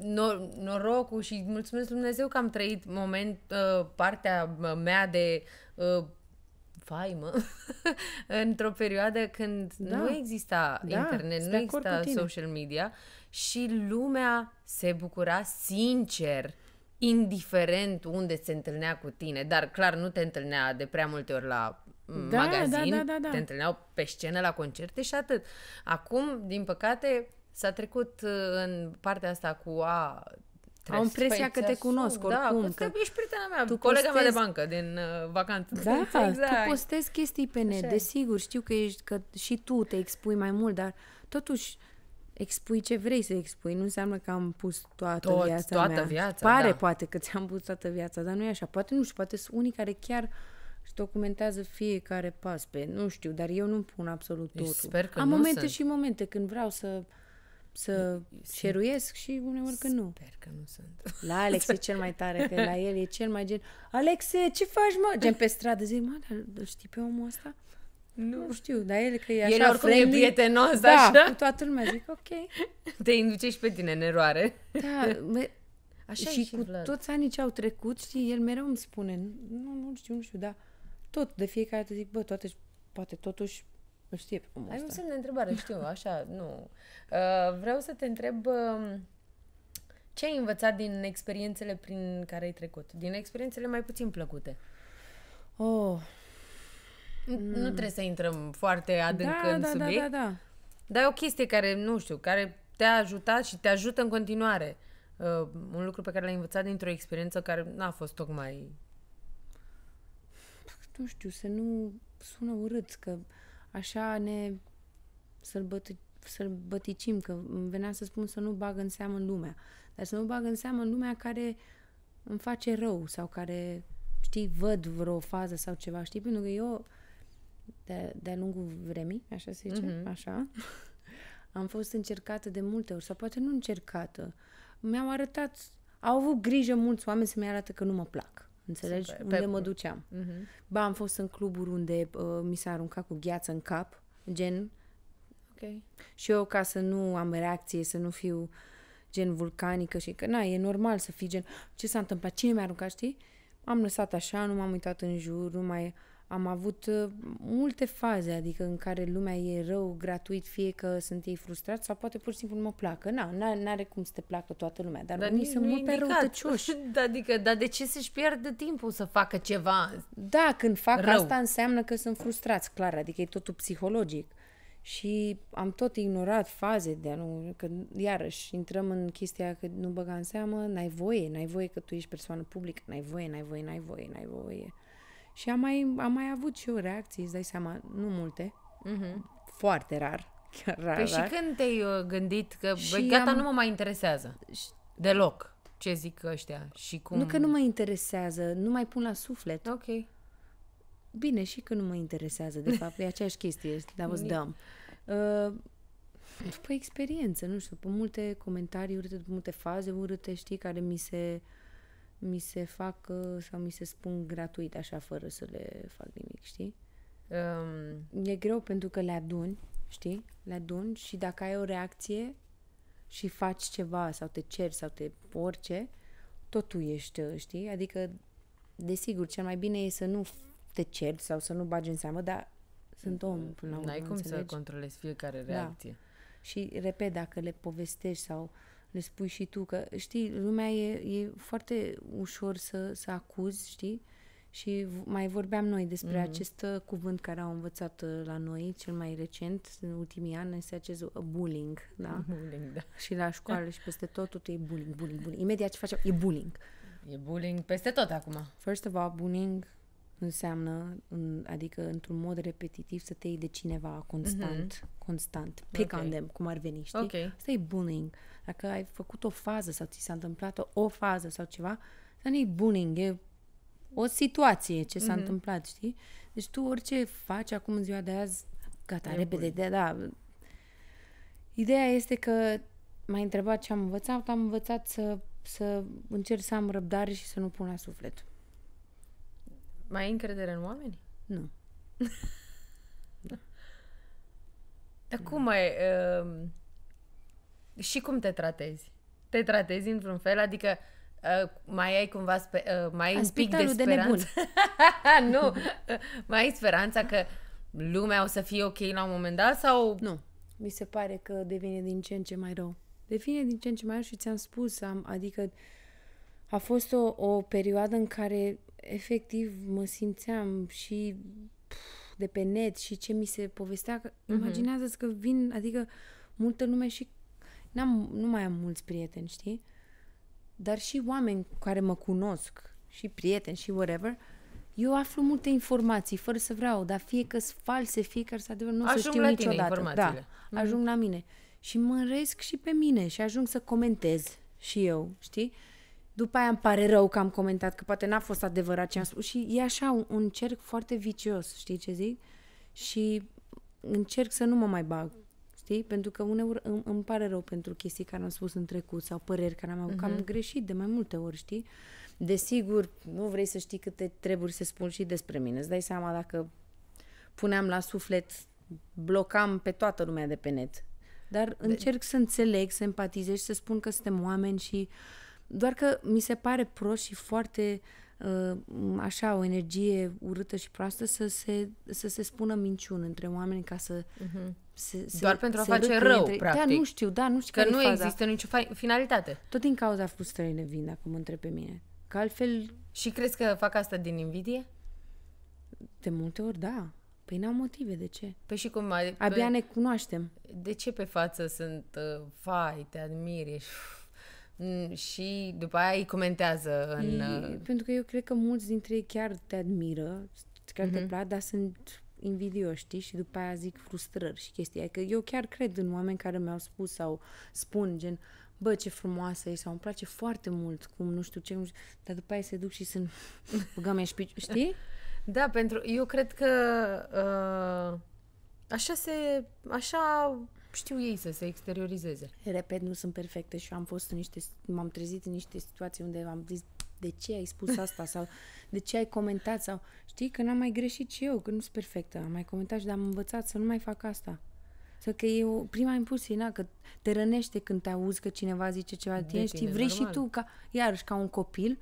nor- norocul și mulțumesc Dumnezeu că am trăit moment, uh, partea mea de uh, faimă într-o perioadă când da. nu exista da, internet, nu exista social media și lumea se bucura sincer indiferent unde se întâlnea cu tine, dar clar nu te întâlnea de prea multe ori la mm, da, magazin, da, da, da, da. te întâlneau pe scenă la concerte și atât. Acum, din păcate, s-a trecut uh, în partea asta cu a am păi, impresia că te cunosc da, oricum. Că că ești prietena mea, tu colega postezi... mea de bancă din uh, vacanță. Da, exact. tu postezi chestii pe net, desigur, știu că, ești, că și tu te expui mai mult, dar totuși expui ce vrei să expui. Nu înseamnă că am pus toată Tot, viața toată mea. Viața, Pare da. poate că ți-am pus toată viața, dar nu e așa. Poate nu știu, poate sunt unii care chiar își documentează fiecare pas pe, nu știu, dar eu nu pun absolut deci totul. Sper că am momente sunt. și momente când vreau să să șeruiesc și uneori că nu. Sper că nu sunt. La Alex e cel mai tare, că la el e cel mai gen... Alexe, ce faci, mă? Gen pe stradă, zic, mă, dar îl știi pe omul ăsta? Nu. nu știu, dar el că e așa El oricum friendly. e prietenos, da, așa? cu toată lumea, zic, ok. Te induce și pe tine în eroare. Da, bă, așa și, și cu Vlad. toți anii ce au trecut, știi, el mereu îmi spune, nu, nu știu, nu știu, dar tot, de fiecare dată zic, bă, toate, poate totuși nu știe pe cum Ai un semn de întrebare, știu, așa, nu. Uh, vreau să te întreb uh, ce ai învățat din experiențele prin care ai trecut? Din experiențele mai puțin plăcute. Oh. Nu, nu hmm. trebuie să intrăm foarte adânc da, în da, subiect. Da, da, da. Dar e o chestie care, nu știu, care te-a ajutat și te ajută în continuare. Uh, un lucru pe care l-ai învățat dintr-o experiență care n-a fost tocmai... Nu știu, să nu sună urât, că... Uh, așa ne sărbătă, sărbăticim, că venea să spun să nu bag în seamă în lumea, dar să nu bag în seamă în lumea care îmi face rău sau care, știi, văd vreo fază sau ceva, știi, pentru că eu de, de-a lungul vremii, așa se zice, mm-hmm. așa, am fost încercată de multe ori sau poate nu încercată. Mi-au arătat, au avut grijă mulți oameni să mi arată că nu mă plac. Înțelegi? Super. Unde Pe... mă duceam. Uh-huh. Ba, am fost în cluburi unde uh, mi s-a aruncat cu gheață în cap, gen... Okay. Și eu, ca să nu am reacție, să nu fiu gen vulcanică și că, na, e normal să fii gen, ce s-a întâmplat, cine mi-a aruncat, știi? Am lăsat așa, nu m-am uitat în jur, nu mai am avut uh, multe faze, adică în care lumea e rău, gratuit, fie că sunt ei frustrați sau poate pur și simplu nu mă placă. Na, n-are cum să te placă toată lumea, dar, dar unii sunt mult pe răutăcioși. Da, adică, dar de ce să-și pierdă timpul să facă ceva Da, când fac rău. asta înseamnă că sunt frustrați, clar, adică e totul psihologic. Și am tot ignorat faze de nu, că iarăși intrăm în chestia că nu băga în seamă, n-ai voie, n-ai voie că tu ești persoană publică, n-ai voie, n-ai voie, n-ai voie, n-ai voie. Și am mai, am mai avut și eu reacții, îți dai seama, nu multe, uh-huh. foarte rar, chiar rar, păi rar. și când te-ai uh, gândit că bă, gata, am... nu mă mai interesează deloc ce zic ăștia și cum... Nu că nu mă interesează, nu mai pun la suflet. Ok. Bine, și că nu mă interesează, de fapt, e aceeași chestie, dar vă dăm. Uh, după experiență, nu știu, după multe comentarii urâte, după multe faze urâte, știi, care mi se... Uh, mi se fac sau mi se spun gratuit așa fără să le fac nimic, știi? Um... E greu pentru că le aduni, știi? Le aduni și dacă ai o reacție și faci ceva sau te ceri sau te orice, tot tu ești, știi? Adică, desigur, cel mai bine e să nu te ceri sau să nu bagi în seamă, dar sunt om până la urmă, N-ai cum înțelegi? să controlezi fiecare reacție. Da. Și, repet, dacă le povestești sau le spui și tu, că știi, lumea e, e foarte ușor să, să acuzi, știi? Și mai vorbeam noi despre mm-hmm. acest uh, cuvânt care au învățat uh, la noi cel mai recent, în ultimii ani, este acest uh, bullying, da? Bullying, da. Și la școală și peste tot, totul e bullying, bullying, bullying. Imediat ce facem, e bullying. E bullying peste tot acum. First of all, bullying înseamnă, în, adică într-un mod repetitiv să te iei de cineva constant, mm-hmm. constant, pick okay. on them, cum ar veni, știi? Okay. Asta e bullying. Dacă ai făcut o fază sau ți s-a întâmplat o, o fază sau ceva, asta nu e bullying, e o situație ce s-a mm-hmm. întâmplat, știi? Deci tu orice faci acum în ziua de azi, gata, e repede, de, da. Ideea este că m-ai întrebat ce am învățat, am învățat să, să încerc să am răbdare și să nu pun la suflet. Mai ai încredere în oameni? Nu. Da. Dar cum mai... Uh, ehm, și cum te tratezi? Te tratezi într-un fel? Adică uh, mai ai cumva... Spe- uh, mai ai un pic de speranță? De nu! mai ai speranța că lumea o să fie ok la un moment dat sau... Nu. Mi se pare că devine din ce în ce mai rău. Devine din ce în ce mai rău și ți-am spus, am, adică a fost o, o perioadă în care efectiv mă simțeam și pf, de pe net și ce mi se povestea. Mm-hmm. Imaginează-ți că vin, adică multă lume și n-am, nu mai am mulți prieteni, știi? Dar și oameni care mă cunosc și prieteni și whatever, eu aflu multe informații fără să vreau, dar fie că sunt false, fie că sunt adevăr, nu ajung să știu la tine Da, mm-hmm. ajung la mine. Și mă înresc și pe mine și ajung să comentez și eu, știi? După aia îmi pare rău că am comentat, că poate n-a fost adevărat ce am spus. Și e așa un, un cerc foarte vicios, știi ce zic? Și încerc să nu mă mai bag, știi? Pentru că uneori îmi, îmi pare rău pentru chestii care am spus în trecut sau păreri care am avut, uh-huh. că am mhm. greșit de mai multe ori, știi? Desigur, nu vrei să știi câte treburi se spun și despre mine. Îți dai seama dacă puneam la suflet, blocam pe toată lumea de pe net. Dar de... Deci încerc să înțeleg, să empatizez și să spun că suntem oameni și uh, doar că mi se pare prost și foarte uh, așa, o energie urâtă și proastă să se, să se spună minciuni între oameni ca să... Uh-huh. Se, se, Doar pentru a face rău, între... Da, practic. Da, nu știu, da, nu știu Că nu faza. există nicio finalitate. Tot din cauza frustrării ne vin, dacă mă întreb pe mine. Că altfel... Și crezi că fac asta din invidie? De multe ori, da. Păi n-au motive, de ce? Păi și cum... Abia pe... Păi ne cunoaștem. De ce pe față sunt, uh, fai, te admiri, ești și după aia îi comentează în... Ei, uh, pentru că eu cred că mulți dintre ei chiar te admiră, chiar mm-hmm. te mhm. plac, dar sunt invidioși, știi? Și după aia zic frustrări și chestii. Adică eu chiar cred în oameni care mi-au spus sau spun gen bă, ce frumoasă e sau îmi place foarte mult cum nu știu ce, nu știu, dar după aia se duc și sunt băga și pici, știi? Da, pentru, eu cred că uh, așa se, așa știu ei să se exteriorizeze. Repet, nu sunt perfectă și am fost în niște, m-am trezit în niște situații unde am zis de ce ai spus asta sau de ce ai comentat sau știi că n-am mai greșit și eu, că nu sunt perfectă, am mai comentat și am învățat să nu mai fac asta. să că e o prima impulsie, na, că te rănește când te auzi că cineva zice ceva de tine, știi, vrei normal. și tu, ca, iarăși ca un copil,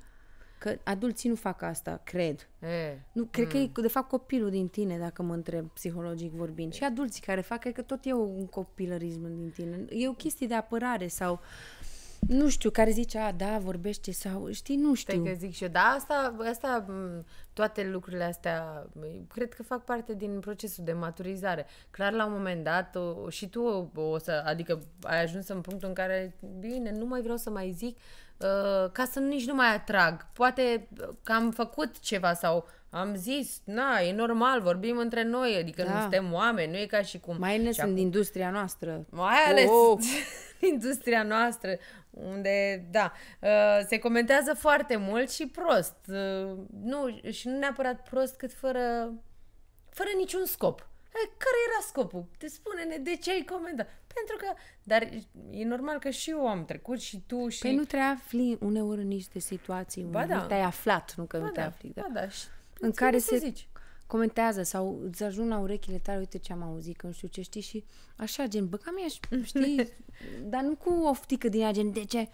Că adulții nu fac asta, cred. E, nu, cred mm. că e, de fapt, copilul din tine, dacă mă întreb psihologic vorbind. Și adulții care fac, cred că tot e un copilărism din tine. E o chestie de apărare sau nu știu, care zice, a, da, vorbește sau, știi, nu știu. Pe că zic și eu, da, asta, asta, toate lucrurile astea, cred că fac parte din procesul de maturizare. Clar, la un moment dat, o, și tu o, o să, adică ai ajuns în punctul în care, bine, nu mai vreau să mai zic, Uh, ca să nici nu mai atrag. Poate uh, că am făcut ceva sau am zis, na, e normal, vorbim între noi, adică da. nu suntem oameni, nu e ca și cum... Mai ales acum... în industria noastră. Mai ales oh. oh. industria noastră, unde, da, uh, se comentează foarte mult și prost. Nu, și nu neapărat prost, cât fără, fără niciun scop care era scopul? Te spune-ne de ce ai comentat. Pentru că, dar e normal că și eu am trecut și tu și... Păi nu te afli uneori nici de situații ba da. te-ai aflat, nu că ba nu te afli. Da, da, da. Și în care se zici. comentează sau îți ajung la urechile tale, uite ce am auzit, că nu știu ce știi și așa, gen, bă, cam ești, mm. știi, dar nu cu o ftică din ea, gen, de ce?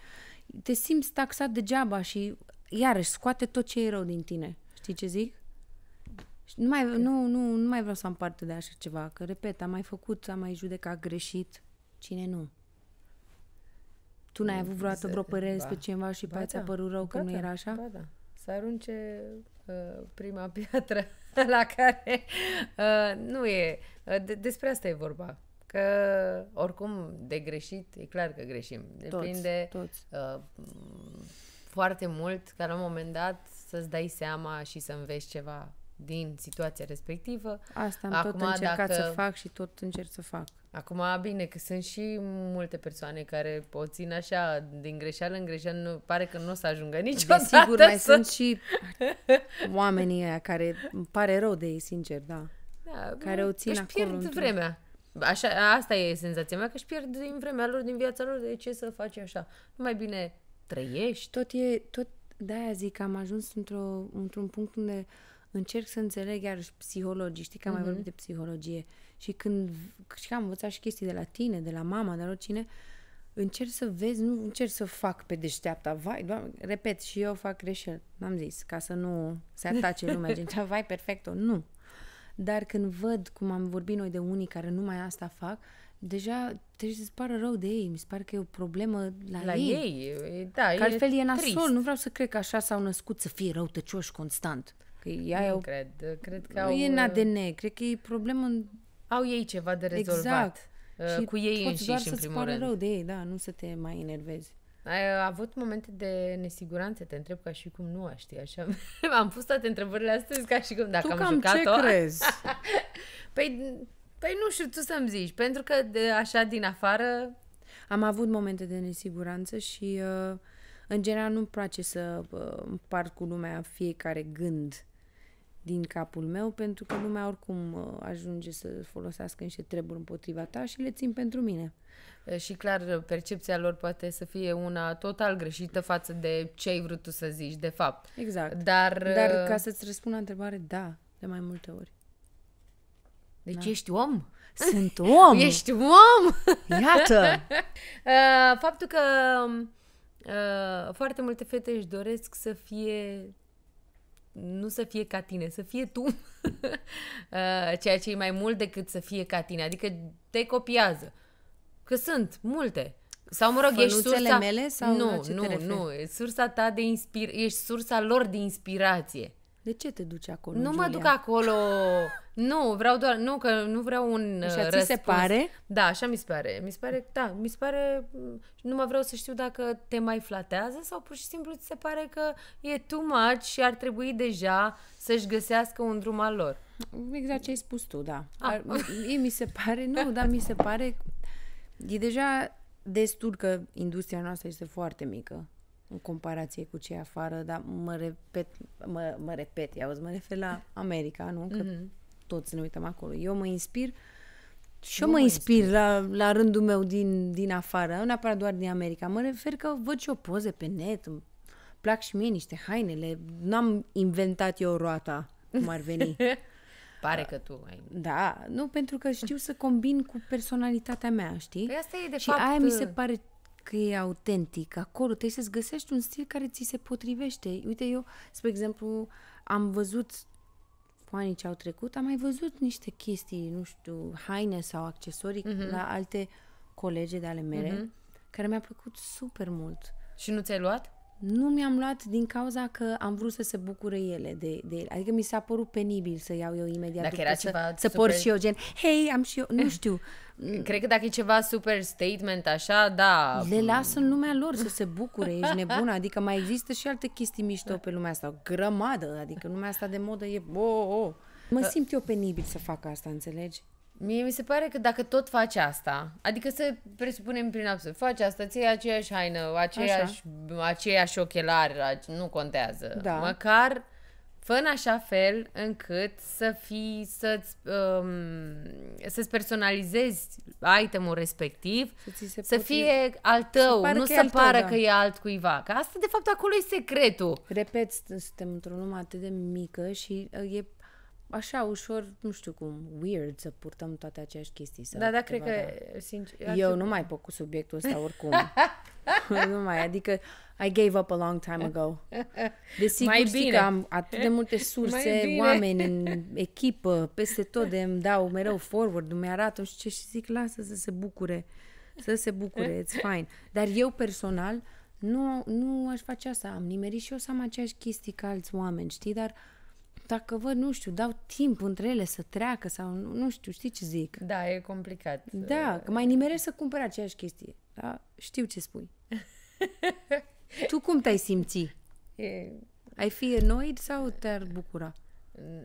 Te simți taxat degeaba și iarăși scoate tot ce e rău din tine. Știi ce zic? Și nu mai, nu, nu, nu mai vreau să am parte de așa ceva, că, repet, am mai făcut, am mai judecat greșit. Cine nu? Tu n-ai avut vreodată vreo părere despre cineva și pe ți-a da. părut rău că nu da. era așa? da. Să arunce uh, prima piatră la care uh, nu e. Uh, de- despre asta e vorba. Că oricum de greșit, e clar că greșim. Depinde toți, toți. Uh, foarte mult ca la un moment dat să-ți dai seama și să înveți ceva din situația respectivă. Asta am Acum, tot încercat dacă... să fac și tot încerc să fac. Acum, bine, că sunt și multe persoane care o țin așa, din greșeală în greșeală, nu, pare că nu o să ajungă niciodată. Desigur, mai să... sunt și oamenii aia care îmi pare rău de ei, sincer, da. da care o țin acolo. pierd într-un... vremea. Așa, asta e senzația mea, că își pierd din vremea lor, din viața lor, de ce să faci așa? Nu mai bine trăiești? Tot e, tot de-aia zic că am ajuns într-o, într-un punct unde uh, încerc să înțeleg iar și psihologii, știi că am mm-hmm. mai mhm. vorbit de psihologie și când și că am învățat și chestii de la tine, de la mama, de la oricine, încerc să vezi, nu încerc să fac pe deșteapta, vai, doamne, repet, și eu fac greșeli, n-am zis, ca să nu se atace lumea, gen, vai, perfecto, nu. Dar când văd cum am vorbit noi de unii care nu mai asta fac, deja trebuie să-ți pară rău de ei. Mi se pare că e o problemă la, la ei. ei. Da, că altfel e, e nasol. Trist. Nu vreau să cred că așa s-au născut să fie răutăcioși constant. Că ea nu au... cred. Cred că au... E în uh, ADN. Cred că e problemă în... Au ei ceva de rezolvat. Exact. Uh, și cu ei poți înșiși, doar în să-ți pare rău de ei, da, nu să te mai enervezi. Ai uh, avut momente de nesiguranță, te întreb ca și cum nu aș ști, așa. am pus toate întrebările astăzi ca și cum dacă tu am cam jucat-o. ce crezi? păi, păi nu știu, tu să-mi zici, pentru că de, așa din afară... Am avut momente de nesiguranță și uh, în general nu-mi place să uh, împart cu lumea fiecare gând din capul meu, pentru că lumea oricum uh, ajunge să folosească niște treburi împotriva ta și le țin pentru mine. Și clar, percepția lor poate să fie una total greșită față de ce ai vrut tu să zici, de fapt. Exact. Dar, Dar uh, ca să-ți răspund la întrebare, da, de mai multe ori. Deci da. ești om? Sunt om! ești om! Iată! Uh, faptul că foarte multe fete își doresc să fie nu să fie ca tine, să fie tu, uh, ceea ce e mai mult decât să fie ca tine, adică te copiază. Că sunt multe. Sau, mă rog, ești sursa... mele? Sau nu, nu, nu. Sursa ta de inspir... Ești sursa lor de inspirație. De ce te duci acolo, Nu Julia? mă duc acolo... Nu, vreau doar, nu, că nu vreau un Și uh, ți se pare? Da, așa mi se pare. Mi se pare, da, mi se pare, mm, nu mă vreau să știu dacă te mai flatează sau pur și simplu ți se pare că e too much și ar trebui deja să-și găsească un drum al lor. Exact ce ai spus tu, da. Ah. Ar, mie mi se pare, nu, dar mi se pare, e deja destul că industria noastră este foarte mică în comparație cu cei afară, dar mă repet, mă, mă repet, iau mă refer la America, nu? Că mm-hmm toți ne uităm acolo. Eu mă inspir și eu mă, mă inspir, inspir. La, la rândul meu din, din afară, nu neapărat doar din America. Mă refer că văd și o poze pe net, îmi plac și mie niște hainele. N-am inventat eu roata, cum ar veni. Pare da. că tu ai... Da, nu, pentru că știu să combin cu personalitatea mea, știi? Păi asta e de și fapt... aia mi uh, se pare că e autentic. Acolo trebuie să-ți găsești un stil care ți se potrivește. Uite, eu, spre exemplu, am văzut panici au trecut, am mai văzut niște chestii, nu știu, haine sau accesorii mm-hmm. la alte colege de ale mele, mm-hmm. care mi-a plăcut super mult. Și nu ți-ai luat? nu mi-am luat din cauza că am vrut să se bucure ele de, de ele. Adică mi s-a părut penibil să iau eu imediat dacă era să, ceva să super... por și eu gen, hei, am și eu, nu eh, știu. Cred că dacă e ceva super statement așa, da. Le las în lumea lor să se bucure, ești nebună. Adică mai există și alte chestii mișto pe lumea asta, o grămadă. Adică lumea asta de modă e, oh, oh. Mă simt eu penibil să fac asta, înțelegi? Mie mi se pare că dacă tot faci asta, adică să presupunem prin absurd, faci asta, ți iei aceeași haină, aceeași, aceeași ochelari, nu contează. Da. Măcar fă în așa fel încât să fii, să-ți, um, să-ți personalizezi itemul respectiv, să, să fie al tău, să nu să pară tău, da. că e alt cuiva. Că asta, de fapt, acolo e secretul. Repet, suntem într-o lume atât de mică și uh, e așa ușor, nu știu cum, weird să purtăm toate aceeași chestii. Să da, da, cred că, da. sincer... Eu nu mai pot cu subiectul ăsta oricum. nu mai, adică I gave up a long time ago. Desigur mai bine. că am atât de multe surse, oameni în echipă, peste tot, de îmi dau mereu forward, îmi arată și ce și zic, lasă să se bucure, să se bucure, it's fine. Dar eu personal nu, nu aș face asta, am nimerit și eu să am aceeași chestii ca alți oameni, știi, dar uh, dacă văd, nu știu, dau timp între ele să treacă sau nu, nu știu, știi ce zic? Da, e complicat. Da, uh, că mai nimerești să cumpere aceeași chestie. Da? Știu ce spui. tu cum te-ai simți? E... Ai fi annoyed sau te-ar bucura?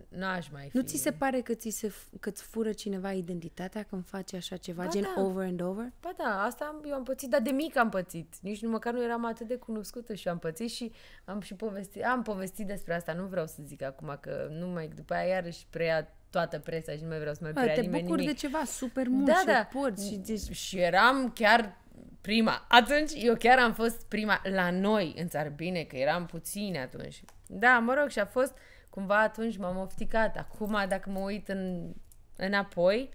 N-aș mai fi. Nu ți se pare că ți se, că-ți fură cineva identitatea când faci așa ceva, ba gen da. over and over? Ba da, asta am, eu am pățit, dar de mic am pățit. Nici nu măcar nu eram atât de cunoscută și am pățit și am și povestit, am povestit despre asta. Nu vreau să zic acum că nu mai, după aia iarăși preia toată presa și nu mai vreau să mai prea Te nimeni bucuri nimic. de ceva super da, mult da, și da. poți. Și, deci... și eram chiar prima. Atunci eu chiar am fost prima la noi în țară. Bine că eram puține atunci. Da, mă rog, și a fost... Uh, cumva atunci m-am ofticat. Acum, dacă mă uit în, înapoi,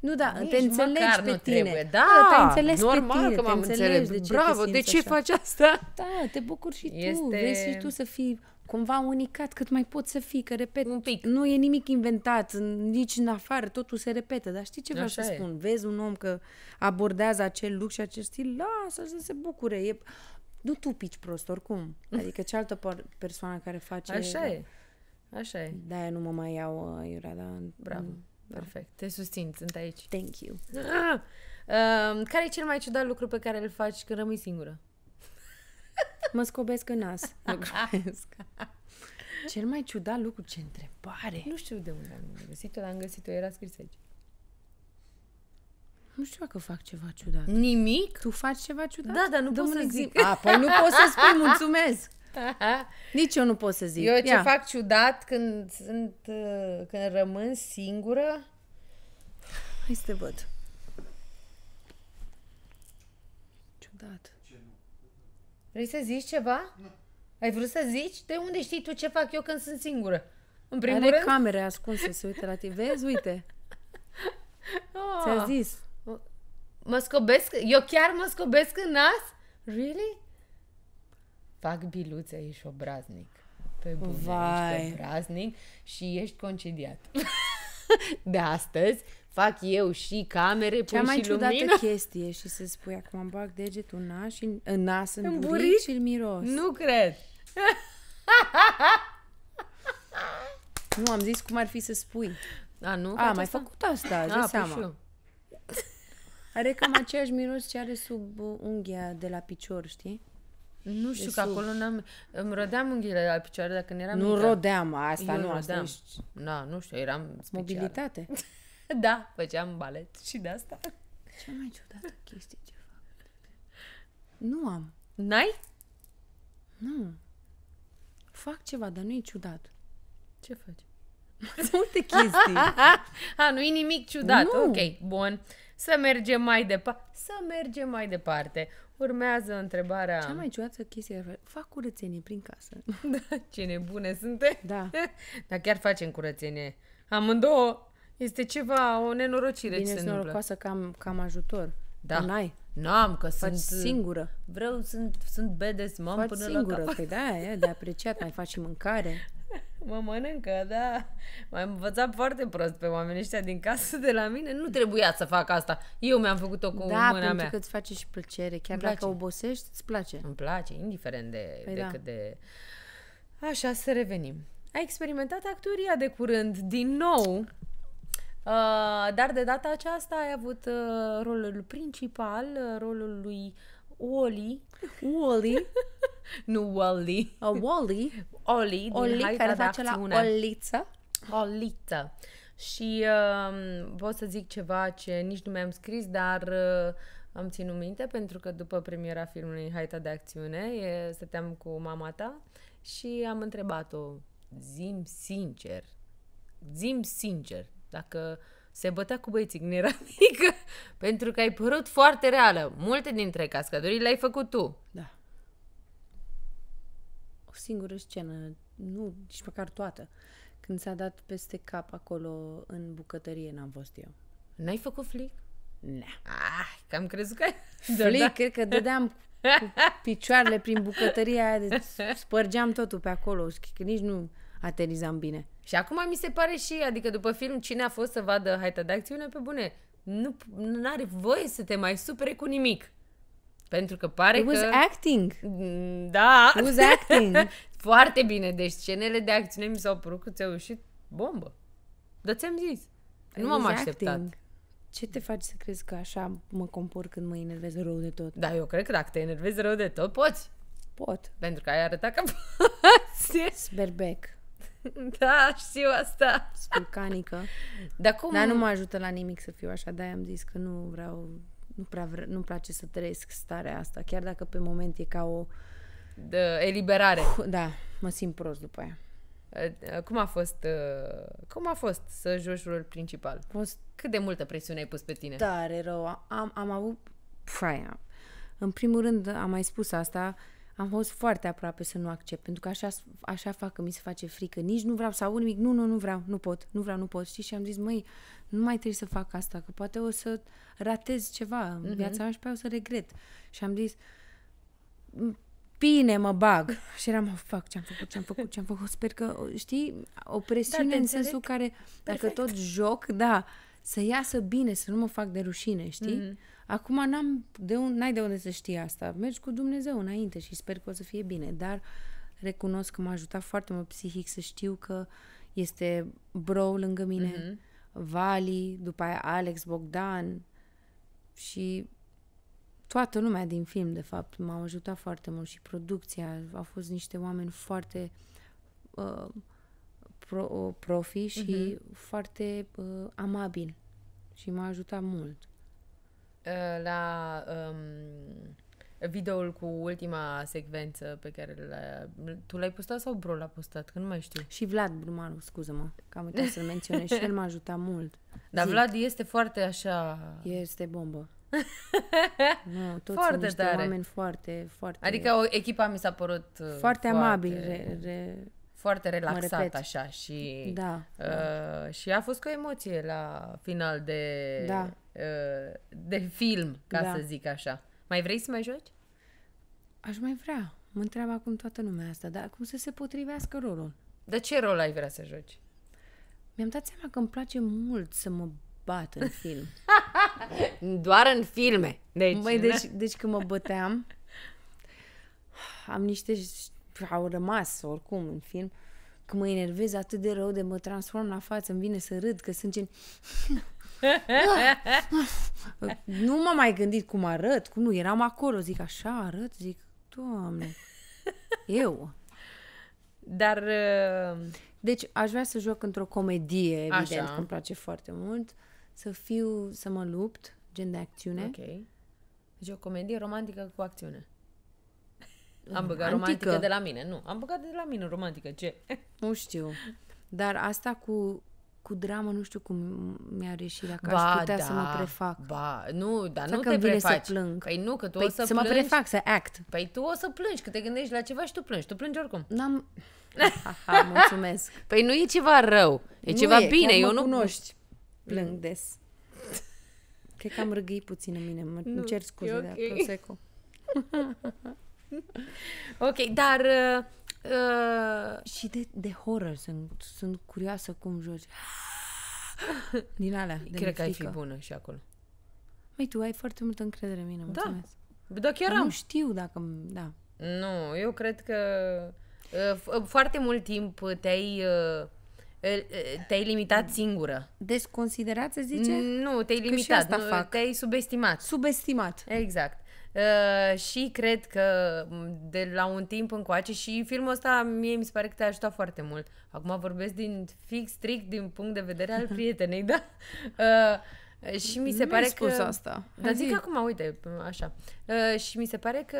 nu, da, Nici te înțelegi măcar pe nu tine. Trebuie. Da, da te înțelegi normal pe tine, că m-am înțeles. De ce Bravo, de ce așa? faci asta? Da, te bucuri și este... tu. Vrei și tu să fii cumva unicat cât mai poți să fii, că repet, un pic. nu e nimic inventat, nici în afară, totul se repetă, dar știi ce vreau să e. spun? Vezi un om că abordează acel lucru și acest stil, lasă să se bucure, e... nu tu pici prost oricum, adică cealaltă persoană care face... Așa e Așa e. de nu mă mai iau uh, iurea, dar... Bravo. Nu. Da. Perfect. Te susțin. Sunt aici. Thank you. Ah! Uh, care e cel mai ciudat lucru pe care îl faci când rămâi singură? Mă scobesc în nas. Mă Cel mai ciudat lucru, ce întrebare! Nu știu de unde am găsit-o, dar am găsit-o, era scris aici. Nu știu dacă fac ceva ciudat. Nimic? Tu faci ceva ciudat? Da, dar nu pot să zic. zic. A, păi nu pot să spui mulțumesc. Nici eu nu pot să zic. Eu ce Ia. fac ciudat când, sunt, uh, când rămân singură? Hai să te văd. Ciudat. Vrei să zici ceva? Nu. Ai vrut să zici? De unde știi tu ce fac eu când sunt singură? În primul Are rând? camere ascunse, se uite la tine. Vezi? Uite. Oh. Ți-a ah. zis. Mă scobesc? Eu chiar mă scobesc în nas? Really? fac biluțe, ești obraznic. Pe bune, Vai. ești obraznic și ești concediat. de astăzi fac eu și camere, Cea mai și ciudată lumină. chestie și să spui acum îmi bag degetul în nas în, în nas în, în buric, buric și îl miros. Nu cred. nu, am zis cum ar fi să spui. A, nu? A, mai făcut asta, îți dai seama. Păi are cam aceeași miros ce are sub uh, unghia de la picior, știi? Nu știu, că acolo n-am... Îmi rodeam unghiile la picioare dacă nu eram Nu mică. rodeam asta, Eu nu, rodeam. asta Da, nu știu, eram special. Mobilitate. da, făceam balet și de asta. Cea mai ciudată chestie ce fac. Nu am. N-ai? Nu. Fac ceva, dar nu e ciudat. Ce faci? Sunt multe chestii. A, nu e nimic ciudat. Nu. Ok, bun. Să mergem mai departe. Să mergem mai departe. Urmează întrebarea... Cea mai ciudată chestie, fac curățenie prin casă. Da, ce nebune suntem. Da. Dar chiar facem curățenie. Amândouă. Este ceva, o nenorocire Bine ce se întâmplă. Bine, că am, că am ajutor. Da. N-ai. N-am, că faci sunt... Uh, singură. Vreau, sunt, sunt bedes, mom faci până singură, la singură, Păi da, e de apreciat, mai faci și mâncare. mă mănâncă, da. M-am învățat foarte prost pe oamenii ăștia din casă de la mine. Nu trebuia să fac asta. Eu mi-am făcut-o cu da, mâna mea. Da, pentru că îți face și plăcere. Chiar dacă obosești, îți place. Îmi place, indiferent de, păi de da. cât de... Așa, să revenim. Ai experimentat actoria de curând, din nou. Uh, dar de data aceasta ai avut uh, rolul principal, uh, rolul lui Oli. Oli? Nu Wally. Uh, Wally. Oli, Oli din care face la Oliță. Oliță. Și uh, pot să zic ceva ce nici nu mi-am scris, dar uh, am ținut minte pentru că după premiera filmului Haita de acțiune, e, stăteam cu mama ta și am întrebat-o, zim sincer, zim sincer, dacă se bătea cu băieții când era mică, pentru că ai părut foarte reală. Multe dintre cascadorii le-ai făcut tu. Da o singură scenă, nu, nici măcar toată, când s-a dat peste cap acolo în bucătărie, n-am fost eu. N-ai făcut flic? Nu. Ah, că am crezut că... Flic, da. cred că dădeam cu picioarele prin bucătăria aia, de deci spărgeam totul pe acolo și că nici nu aterizam bine. Și acum mi se pare și, adică după film, cine a fost să vadă haita de acțiune, pe bune, nu are voie să te mai supere cu nimic. Pentru că pare It was că... acting. Mm, da. It was acting. Foarte bine. Deci scenele de acțiune mi s-au părut că ți-au ieșit bombă. Dar ți-am zis. It nu m-am așteptat. Acting. Ce te faci să crezi că așa mă compor când mă enervez rău de tot? Da, eu cred că dacă te enervezi rău de tot, poți. Pot. Pentru că ai arătat că poți. Sberbec. Da, știu asta. Sunt Dar cum? Dar nu mă ajută la nimic să fiu așa, de-aia am zis că nu vreau nu prea vre, nu-mi place să trăiesc starea asta, chiar dacă pe moment e ca o... De eliberare. Da, mă simt prost după aia. Ă, ă, cum a fost, ă, cum a fost să joci rolul principal? Fost Cât de multă presiune ai pus pe tine? Tare rău. Am, am avut... fraia. În primul rând, am mai spus asta, uh, am fost foarte aproape să nu accept, pentru că așa, așa fac că mi se face frică. Nici nu vreau să aud nimic, nu, nu, nu vreau, nu pot, nu vreau, nu pot. Știi? Și am zis, măi, nu mai trebuie să fac asta, că poate o să ratez ceva în uh-huh. viața mea și pe o să regret. Și am zis, bine, mă bag. Și eram, oh, fac ce-am făcut, ce-am făcut, ce-am făcut. Sper că, știi, o presiune da, în sensul care, Perfect. dacă tot joc, da, să iasă bine, să nu mă fac de rușine, știi? Uh-huh. Acum n-am de un, n-ai de unde să știi asta. Mergi cu Dumnezeu înainte și sper că o să fie bine, dar recunosc că m-a ajutat foarte mult psihic să știu că este bro lângă mine, mm-hmm. Vali, după aia Alex, Bogdan și toată lumea din film, de fapt, m-au ajutat foarte mult și producția. Au fost niște oameni foarte uh, pro, uh, profi și mm-hmm. foarte uh, amabili și m-a ajutat mult. Uh, la um, videoul cu ultima secvență pe care l-a... Tu l-ai postat sau Bro l-a postat? Că nu mai știu. Și Vlad Brumaru, scuză-mă, că am uitat să-l menționez și el m-a ajutat mult. Dar Zic. Vlad este foarte așa... Este bombă. nu, toți foarte sunt niște tare. oameni foarte, foarte... Adică o echipa mi s-a părut uh, Foarte, foarte... amabil, re, re, foarte relaxat așa și da, uh, da. și a fost cu emoție la final de da. uh, de film, ca da. să zic așa. Mai vrei să mai joci? Aș mai vrea. Mă întreabă acum toată lumea asta, dar cum să se potrivească rolul? Dar ce rol ai vrea să joci? Mi-am dat seama că îmi place mult să mă bat în film. Doar în filme. Deci, Măi, deci, deci când mă băteam, am niște au rămas oricum în film, că mă enervez atât de rău de mă transform la față, îmi vine să râd, că sunt gen... Ah, nu m-am mai gândit cum arăt, cum nu, eram acolo, zic așa arăt, zic, doamne, eu. Dar... Uh... Deci aș vrea să joc într-o comedie, evident, că îmi place foarte mult, să fiu, să mă lupt, gen de acțiune. Ok. Deci o comedie romantică cu acțiune. Mm, am băgat antică. romantică de la mine, nu. Am băgat de la mine romantică, ce? Nu știu. Dar asta cu cu dramă, nu știu cum mi-a reșit, dacă ba, aș putea da, să mă da. prefac. Ba, nu, dar nu te prefaci. să plâng. Păi nu, că tu păi o să, să plângi. mă prefac, să act. Păi tu o să plângi, că te gândești la ceva și tu plângi. Tu plângi oricum. N-am... Aha, mulțumesc. Păi nu e ceva rău, e nu ceva e, bine. Eu nu cunoști. Plâng mm. des. Cred că am râgâit puțin în mine, mă nu, cer scuze, okay. de Prosecco. ok, dar... Uh, uh, și de, de horror sunt, sunt curioasă cum joci. Din alea. De Cred că ai fi bună și acolo. Mai tu ai foarte multă încredere în mine, da. mulțumesc. Da, dar chiar am. Nu știu dacă... Da. Nu, eu cred că uh, uh foarte mult timp te-ai... Uh, uh te-ai limitat singură. Desconsiderat, să zice? Nu, te-ai limitat. Că și asta nu, fac. Te-ai subestimat. Subestimat. Exact. Uh, și cred că de la un timp încoace și filmul ăsta mie mi se pare că te-a ajutat foarte mult. Acum vorbesc din fix, strict, din punct de vedere al prietenei, da? Uh, și mi se nu pare spus că... asta. Dar zic acum, uite, așa. Uh, și mi se pare că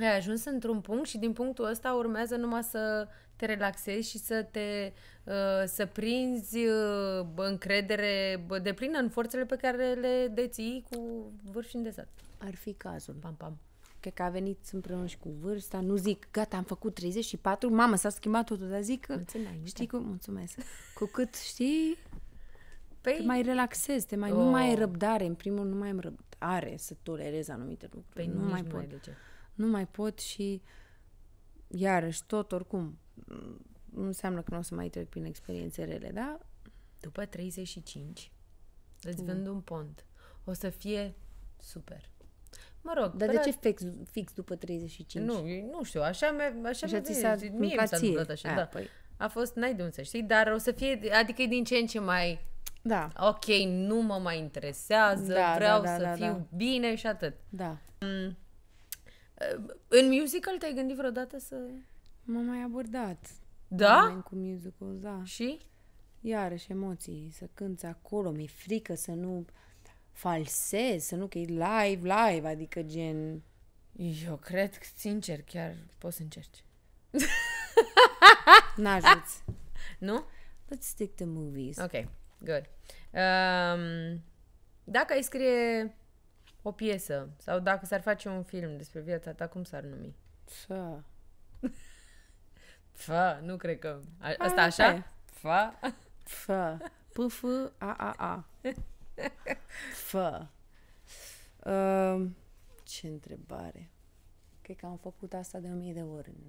ai ajuns într-un punct și din punctul ăsta urmează numai să te relaxezi și să te uh, să prinzi uh, încredere plină în forțele pe care le deții cu vârf și îndesat ar fi cazul, pam, pam. Cred că a venit împreună și cu vârsta, nu zic, gata, am făcut 34, mamă, s-a schimbat totul, dar zic că, mulțumesc, știi cum, mulțumesc, cu cât, știi, păi... te mai relaxezi, te mai, oh. nu mai ai oh. răbdare, în primul nu mai am răbdare să tolerez anumite lucruri, păi nu, nu mai pot, mai nu mai pot și, iarăși, tot, oricum, nu înseamnă că nu o să mai trec prin experiențe rele, da? După 35, îți vând un pont. O să fie super. Mă rog. Dar de ce fix, fix după 35? Nu, nu știu, așa mi așa așa ți s-a mie mi s așa, a, da. Păi. A fost, n-ai de unde să știi, dar o să fie, adică e din ce în ce mai... Da. Ok, nu mă mai interesează, da, da vreau da, da, să da, fiu da. bine și atât. Da. Mm. În musical te-ai gândit vreodată să... M-am mai abordat. Da? Cu musical, da. Și? Iarăși emoții, să cânt acolo, mi-e frică să nu falsez, să nu că e live, live, adică gen... Eu cred că, sincer, chiar poți să încerci. N-ajuți. nu? Let's stick to movies. Ok, good. Um, dacă ai scrie o piesă sau dacă s-ar face un film despre viața ta, cum s-ar numi? Fă. Fă, nu cred că... A, asta așa? Fă. Fă. p a a a Fă. Uh, ce întrebare. Cred că am făcut asta de o mie de ori în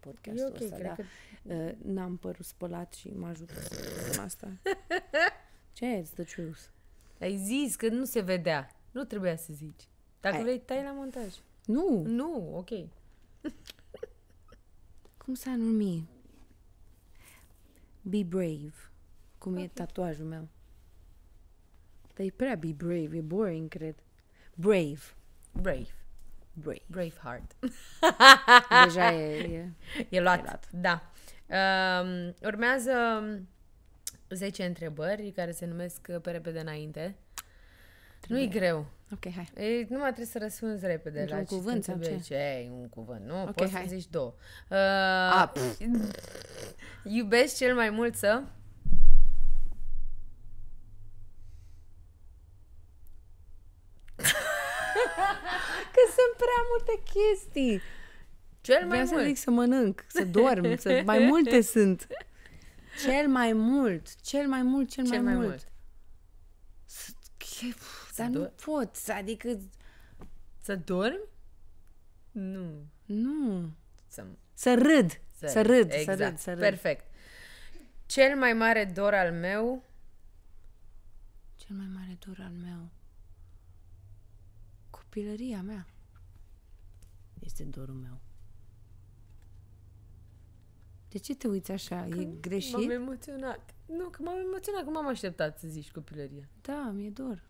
podcastul ăsta, okay, da? Că... Uh, n-am părut spălat și mă ajută să asta. ce? e? the truth. Ai zis că nu se vedea. Nu trebuia să zici. Dacă Ai. vrei, tai la montaj. Nu. Nu, ok. Cum s-a numit? Be brave. Cum okay. e tatuajul meu. Dar păi e prea be brave, e boring, cred. Brave. Brave. Brave. heart. Deja e... E, e luat. E luat. Da. Um, urmează 10 um, întrebări care se numesc uh, pe repede înainte. nu e greu. Ok, hai. E, numai trebuie să răspunzi repede Într-un la cuvânt sau ce? ce? Ei, un cuvânt, nu? Okay, Poți hai. să zici două. Ah, uh, A, pf. iubești cel mai mult să... sunt prea multe chestii. Cel mai Vreau mult. să zic să mănânc, să dorm, să... mai multe sunt. Cel mai mult, cel mai mult, cel, cel mai, mai mult. mult. Să... Dar nu pot, adică... Să dorm? Nu. Nu. Să, să râd. Să, să râd, exact. să râd, să râd. Perfect. Cel mai mare dor al meu... Cel mai mare dor al meu... Copilăria mea este dorul meu. De ce te uiți așa? Că e greșit? M-am emoționat. Nu, că m-am emoționat, că m-am așteptat să zici copilăria. Da, mi-e dor.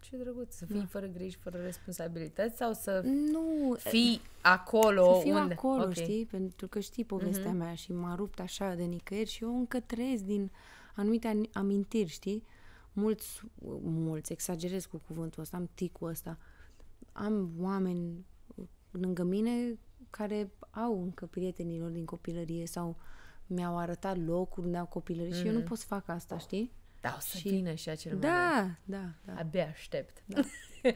Ce drăguț, să fii da. fără griji, fără responsabilități sau să nu, fii acolo să fiu unde... acolo, okay. știi? Pentru că știi povestea mm-hmm. mea și m-a rupt așa de nicăieri și eu încă trăiesc din anumite amintiri, știi? Mulți, mulți, exagerez cu cuvântul ăsta, am ticul ăsta. Am oameni lângă mine care au încă prietenilor din copilărie sau mi-au arătat locuri unde au copilărie mm-hmm. și eu nu mhm. pot să fac asta, da. știi? Da, o să și... vină și acel da, moment. Da, da, Abia aștept. Da.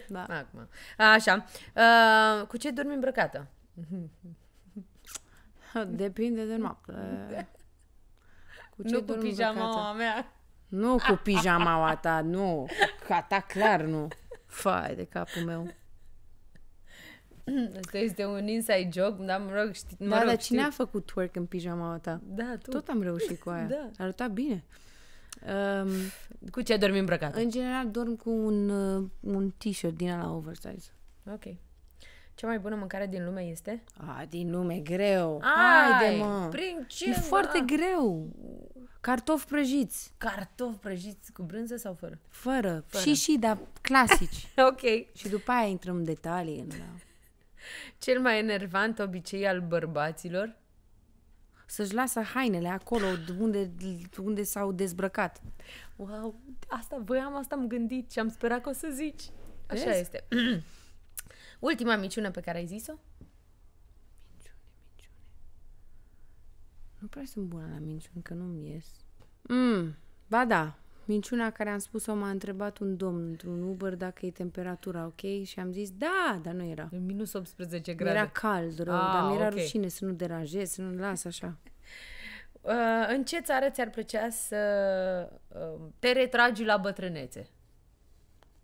da. Acum. Așa. Uh, cu ce dormi îmbrăcată? Depinde de noapte. Cu ce nu cu pijamaua mea. Nu cu pijamaua ta, nu. Ca ta clar nu. Fai de capul meu. Asta este un inside joke, dar mă rog, știi, mă Da, rog, dar cine știu? a făcut twerk în pijama ta? Da, tu. Tot am reușit cu aia. da. Arăta bine. Um, cu ce dormi îmbrăcat? În general dorm cu un, uh, un t-shirt din ala oversize. Ok. Cea mai bună mâncare din lume este? A, din lume, greu. Ai, Haide, mă. Prin ce? E foarte greu. Cartofi prăjiți. Cartofi prăjiți cu brânză sau fără? Fără. fără. Și și, dar clasici. ok. Și după aia intrăm în detalii. În... Cel mai enervant obicei al bărbaților? Să-și lasă hainele acolo unde, unde s-au dezbrăcat. Wow, asta voiam, asta am gândit și am sperat că o să zici. Așa Vezi? este. Ultima miciună pe care ai zis-o? Minciune, minciune. Nu prea sunt bună la minciuni, că nu-mi ies. Mm, ba da, Minciuna care am spus-o m-a întrebat un domn într-un Uber dacă e temperatura ok și am zis da, dar nu era. Minus 18 grade. Era cald rău, ah, dar mi-era okay. rușine să nu deranjez, să nu las așa. Uh, în ce țară ți-ar plăcea să uh, te retragi la bătrânețe?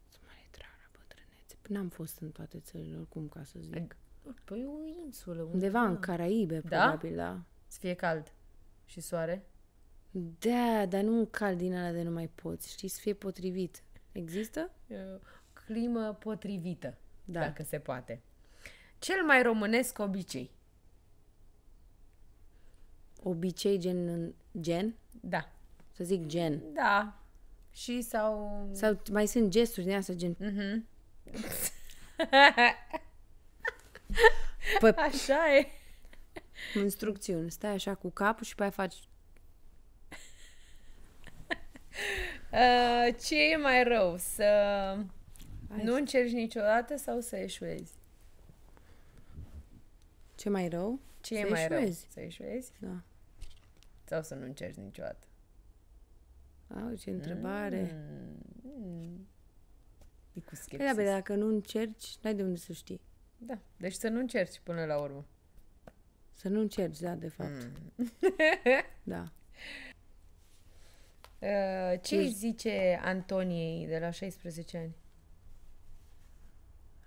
Să mă retrag la bătrânețe? Păi n-am fost în toate țările oricum, ca să zic. Păi o insulă. Undeva, undeva în Caraibe, da? probabil, da. Să fie cald și soare? Da, dar nu un cal din ala de nu mai poți, știi, să fie potrivit. Există? Climă potrivită, da. dacă se poate. Cel mai românesc obicei. Obicei gen? gen? Da. Să zic gen. Da. Și sau... Sau mai sunt gesturi din asta, gen... Mm-hmm. Pă... Așa e. Instrucțiuni. Stai așa cu capul și pe aia faci Uh, ce e mai rău? Să Hai. nu încerci niciodată sau să eșuezi? Ce mai rău? Ce să e mai eșuezi. rău? Să eșuezi? Da. Sau să nu încerci niciodată? Au, ce întrebare! Mm. mm. E cu schepsis. da, bă, dacă nu încerci, n-ai de unde să știi. Da, deci să nu încerci până la urmă. Să nu încerci, da, de fapt. Mm. da. Uh, ce îi deci- zice Antoniei de la 16 ani?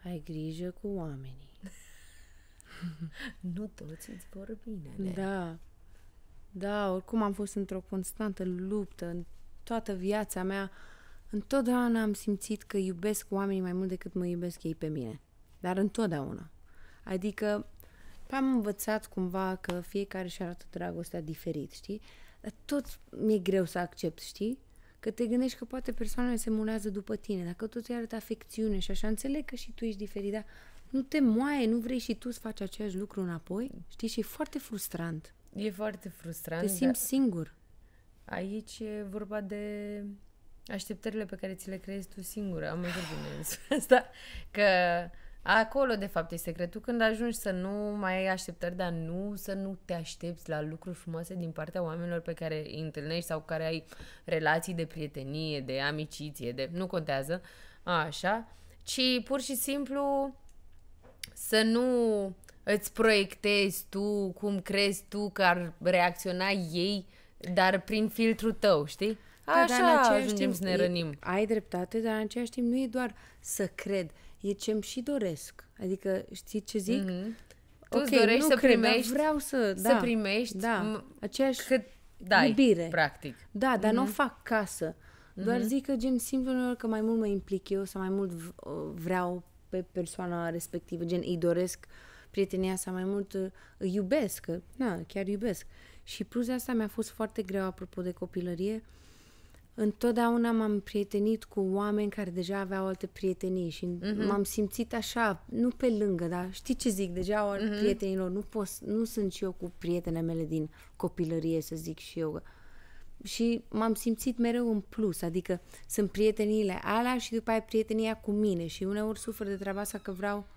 Ai grijă cu oamenii. nu toți îți vor bine. Da. Da, oricum am fost într-o constantă luptă în toată viața mea. Întotdeauna am simțit că iubesc oamenii mai mult decât mă iubesc ei pe mine. Dar întotdeauna. Adică am învățat cumva că fiecare și arată dragostea diferit, știi? tot mi-e greu să accept, știi? Că te gândești că poate persoana se mulează după tine, dacă tot îi arată afecțiune și așa, înțeleg că și tu ești diferit, dar nu te moaie, nu vrei și tu să faci același lucru înapoi, știi? Și e foarte frustrant. E foarte frustrant. Te simți dar... singur. Aici e vorba de așteptările pe care ți le creezi tu singură. Am mai vorbit asta. Că Acolo, de fapt, e secretul când ajungi să nu mai ai așteptări, dar nu să nu te aștepți la lucruri frumoase din partea oamenilor pe care îi întâlnești sau care ai relații de prietenie, de amiciție, de... nu contează, așa, ci pur și simplu să nu îți proiectezi tu cum crezi tu că ar reacționa ei, dar prin filtrul tău, știi? Așa, da, dar în timp, să ne rănim. Ai dreptate, dar în aceeași timp nu e doar să cred, e ce-mi și doresc. Adică, știi ce zic? Mm-hmm. Tu okay, dorești nu să cred, primești, vreau să, da, să primești da, aceeași cât dai, iubire. practic. Da, dar mm-hmm. nu o mhm. fac casă. Doar mm-hmm. zic că gen simt uneori că mai mult mă implic eu sau mai mult vreau pe persoana respectivă, gen îi doresc prietenia sa mai mult, îi iubesc, că, na, chiar iubesc. Și plus de asta mi-a fost foarte greu, apropo de copilărie, uh, întotdeauna m-am prietenit cu oameni care deja aveau alte prietenii și mm-hmm. m-am simțit așa, nu pe lângă, dar știi ce zic, deja au mm-hmm. prietenilor, nu, pot, nu sunt și eu cu prietene mele din copilărie, să zic și eu. Și m-am simțit mereu în plus, adică sunt prieteniile alea și după aia prietenia cu mine și uneori sufăr de treaba asta că vreau...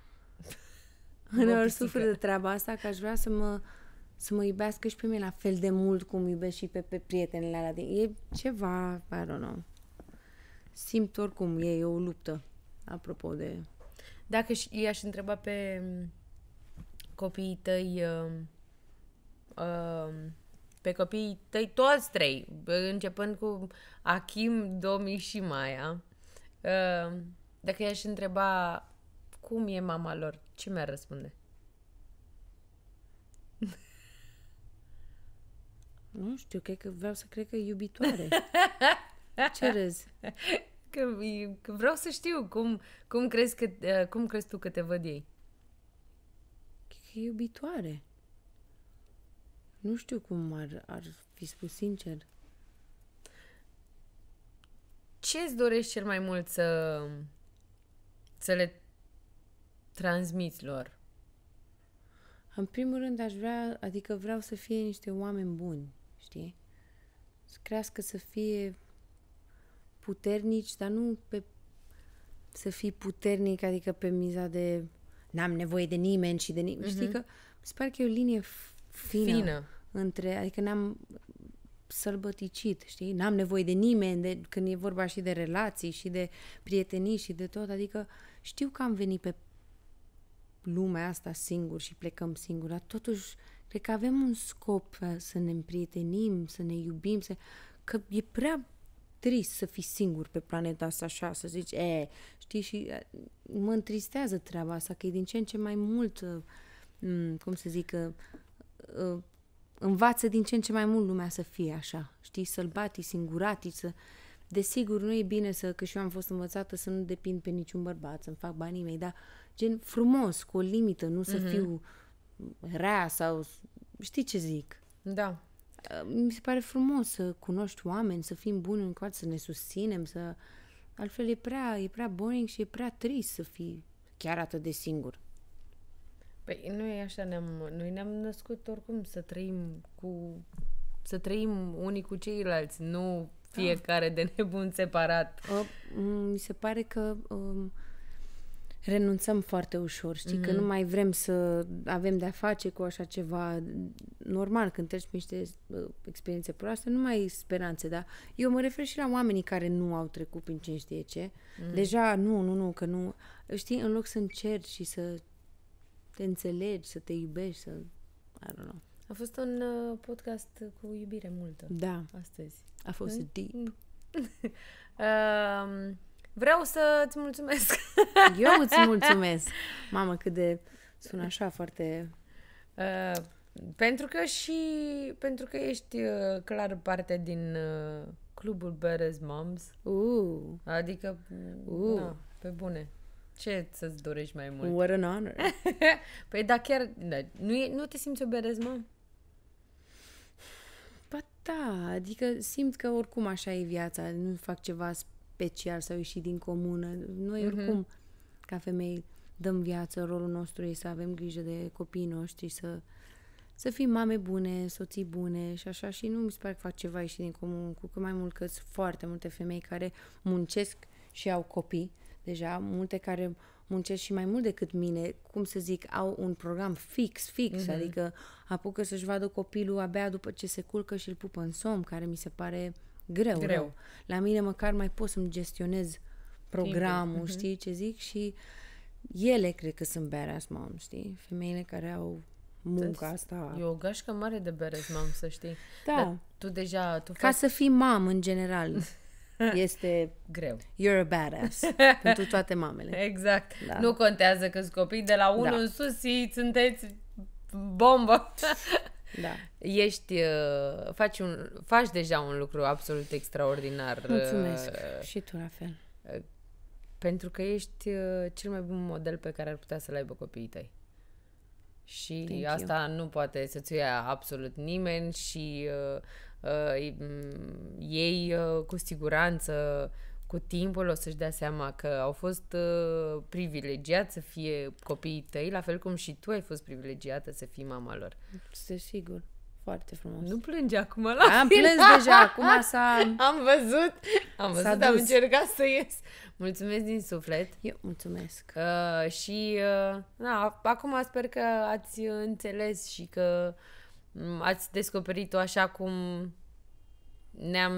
Uneori sufăr de treaba asta că aș vrea să mă să mă iubească și pe mine la fel de mult cum iubesc și pe, pe prietenele alea. Din... E ceva, I don't know. Simt oricum, e, e o luptă, apropo de... Dacă i-aș întreba pe mm, copiii tăi, uh, uh, pe copiii tăi toți trei, începând cu Achim, Domi și Maia, uh, dacă i-aș întreba cum e mama lor, ce mi-ar răspunde? Nu știu, cred că vreau să cred că iubitoare. Ce râzi? Că, că vreau să știu cum, cum, crezi că, ă, cum crezi tu că te văd ei. Cred că e iubitoare. Nu știu cum ar, ar fi spus sincer. Ce îți dorești cel mai mult să, să le transmiți lor? În primul rând aș vrea, adică vreau să fie niște oameni buni știi? Să crească să fie puternici, dar nu pe să fii puternic, adică pe miza de n-am nevoie de nimeni și de nimeni. Uh-huh. Știi mhm. că mi se pare că e o linie fină, fină. între, adică n-am sălbăticit, știi? N-am nevoie de nimeni de, când e vorba și de relații și de prietenii și de tot. Adică știu că am venit pe lumea asta singur și plecăm singur, dar totuși Cred că avem un scop uh, să ne împrietenim, să ne iubim, să... că e prea trist să fii singur pe planeta asta așa, să zici, e, știi, și uh, mă întristează treaba asta, că e din ce în ce mai mult, uh, cum să zic, învață din ce în ce mai mult lumea să fie așa, știi, sălbatici, singuratici, să... Desigur, nu e bine să, că și eu am fost învățată să nu depind pe niciun bărbat, să-mi fac banii mei, dar gen frumos, cu o limită, nu mm-hmm. să mhm. fiu rea sau știi ce zic. Da. Uh, mi se pare frumos să cunoști oameni, să fim buni în coadă, să ne susținem, să... Altfel e prea, e prea boring și e prea trist să fii chiar atât de singur. Păi nu e așa, ne-am, noi ne-am născut oricum să trăim cu... să trăim unii cu ceilalți, nu da. fiecare ah. de nebun separat. Uh, mi se pare că... uh, renunțăm foarte ușor, știi, mm-hmm. că mhm. nu mai vrem să avem de-a face cu așa ceva normal, când treci niște uh, experiențe proaste, nu mai ai speranțe, dar eu mă refer și la oamenii care nu au trecut prin cine știe ce, mm-hmm. deja nu, nu, nu, că nu, știi, în loc să încerci și să te înțelegi, să te iubești, să, I don't know. A fost un uh, podcast cu iubire multă. Da. Astăzi. A fost deep. um, Vreau să-ți mulțumesc. Eu îți mulțumesc. Mamă, cât de... Sună așa foarte... Uh, pentru că și... Pentru că ești uh, clar parte din uh, clubul Beres Moms. Uh. Adică... Uh. Na, pe bune. Ce să-ți dorești mai mult? What an honor. păi da, chiar... Da, nu, e, nu te simți o Beres Mom? Ba da, adică simt că oricum așa e viața. Nu fac ceva special sau ieșit din comună. Noi, uh-huh. oricum, ca femei, dăm viață, rolul nostru e să avem grijă de copiii noștri, să, să fim mame bune, soții bune și așa. Și nu mi se pare că fac ceva ieșit din comun, cu cât mai mult că sunt foarte multe femei care muncesc și au copii deja, multe care muncesc și mai mult decât mine, cum să zic, au un program fix, fix, uh-huh. adică apucă să-și vadă copilul abia după ce se culcă și îl pupă în somn, care mi se pare greu, greu. La mine măcar mai pot să-mi gestionez programul, Timpul. știi ce zic? Și ele cred că sunt badass mom, știi? Femeile care au munca asta. E o gașcă mare de badass mom, să știi. Da. Dar tu deja... Tu Ca faci... să fii mam, în general, este... Greu. You're a badass. pentru toate mamele. Exact. Da. Nu contează că copii de la unul da. în sus, sunteți bombă. Da. Ești, uh, faci, un, faci deja un lucru absolut extraordinar. Uh, Mulțumesc. Uh, și tu la fel. Uh, pentru că ești uh, cel mai bun model pe care ar putea să-l aibă copiii tăi. Și Thank asta you. nu poate să-ți ia absolut nimeni și uh, uh, ei uh, cu siguranță cu timpul o să-și dea seama că au fost uh, să fie copiii tăi, la fel cum și tu ai fost privilegiată să fii mama lor. Sigur foarte frumos. Nu plânge acum la Am fi. plâns deja, acum s-a... Am văzut, am văzut, am încercat să ies. Mulțumesc din suflet. Eu mulțumesc. Uh, și, uh, na, acum sper că ați înțeles și că mm, ați descoperit-o așa cum ne-am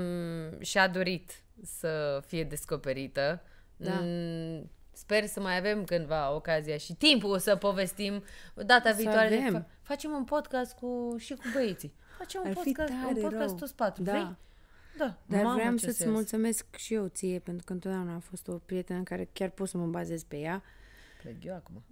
și-a dorit să fie descoperită. Da. Mm, sper să mai avem cândva ocazia și timpul să povestim data să viitoare. Avem. Fa- facem un podcast cu și cu băieții. Facem Ar un podcast, un podcast toți patru. Da. Vrei? Da. Dar Mamă, vreau să-ți mulțumesc și eu ție, pentru că întotdeauna a fost o prietenă care chiar pot să mă bazez pe ea. Plâng eu acum.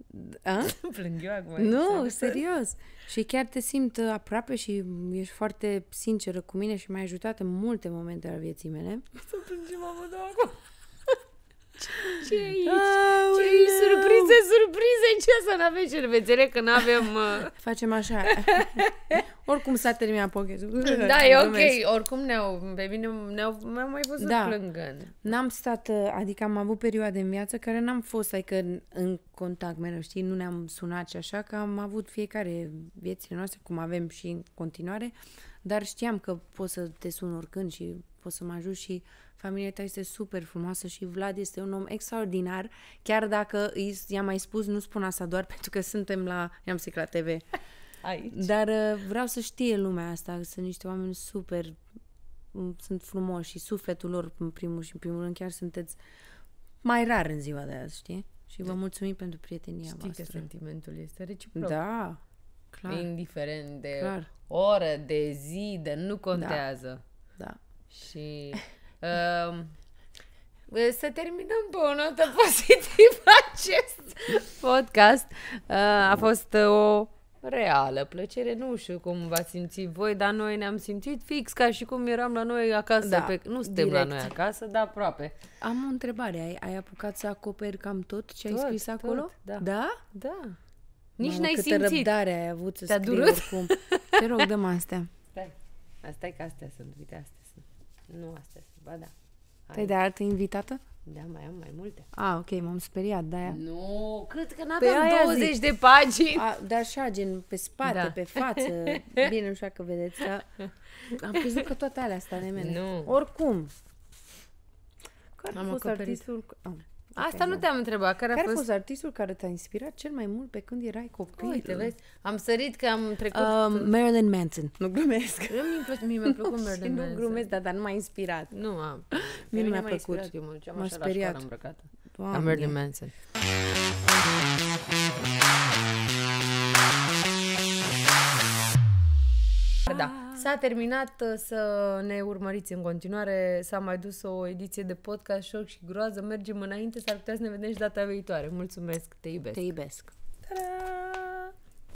A? Plâng eu acum. Nu, serios. Și chiar te simt uh, aproape și ești foarte sinceră cu mine și m-ai ajutat în multe momente ale vieții mele. Să plângem amândouă acum. Ce e aici? Ce e surpriză, să nu avem șervețele, că nu avem... Uh... Facem așa. oricum s-a terminat podcastul. Da, e ok. Oricum ne-au, pe mine ne-au, mi-au mai văzut da. plângând. N-am stat, uh, adică am avut perioade în viață care n-am fost, adică în contact mereu, știi, nu ne-am sunat și așa, că am avut fiecare viețile noastre, cum avem și în continuare, dar știam că pot să te sun oricând și pot să mă ajut și familia ta este super frumoasă și Vlad este un om extraordinar, chiar dacă i-am mai spus, nu spun asta doar pentru că suntem la, i-am zis la TV. Aici. Dar uh, vreau să știe lumea asta, că sunt niște oameni super, mm, sunt frumoși și sufletul lor, în primul și în primul rând, chiar sunteți mai rar în ziua de azi, știi? Și vă da. mulțumim pentru prietenia Știi voastră. că sentimentul este reciproc. Da, clar. Indiferent de clar. oră, de zi, de nu contează. Da. da. Și Uh, să terminăm pe o notă pozitivă acest podcast. Uh, a fost eh, o reală plăcere. Nu știu cum v-ați simțit voi, dar noi ne-am simțit fix ca și cum eram la noi acasă. Da, pe... Nu suntem direct. la noi acasă, dar aproape. Am o întrebare. Ai, ai apucat să acoperi cam tot ce tot, ai scris tot, acolo? Da. Da? Da. Nici n-ai câtă simțit. răbdare ai avut să te scrii durut? oricum. Te rog, dăm astea. Stai. Asta e că astea sunt. Uite, astea sunt. Nu astea Ba da. te de altă invitată? Da, mai am mai multe. A, ok, m-am speriat, de-aia. Nu, cred că n-aveam 20 păi zic. de pagini. A, dar așa, gen, pe spate, da. pe față. Bine, nu știu că vedeți, da? am crezut că toate alea astea de mele. Nu. Oricum. Care am a fost acoperit. artistul... Am. Asta nu te-am întrebat. Care, care a, fost... fost artistul care te-a inspirat cel mai mult pe când erai copil? Uite, vezi, am sărit că am trecut... uh, Marilyn Manson. Nu glumesc. Mi-a mi plăcut no, Marilyn Manson. Nu glumesc, dar, dar nu m-a inspirat. Nu am. Mie nu mi-a plăcut. M-a speriat. Am La Marilyn Manson. Da. da. S-a terminat uh, să ne urmăriți în continuare. S-a mai dus o ediție de podcast Șoc și Groază. Mergem înainte, s-ar putea să ne vedem și data viitoare. Mulțumesc, te iubesc! Te iubesc! Ta-da!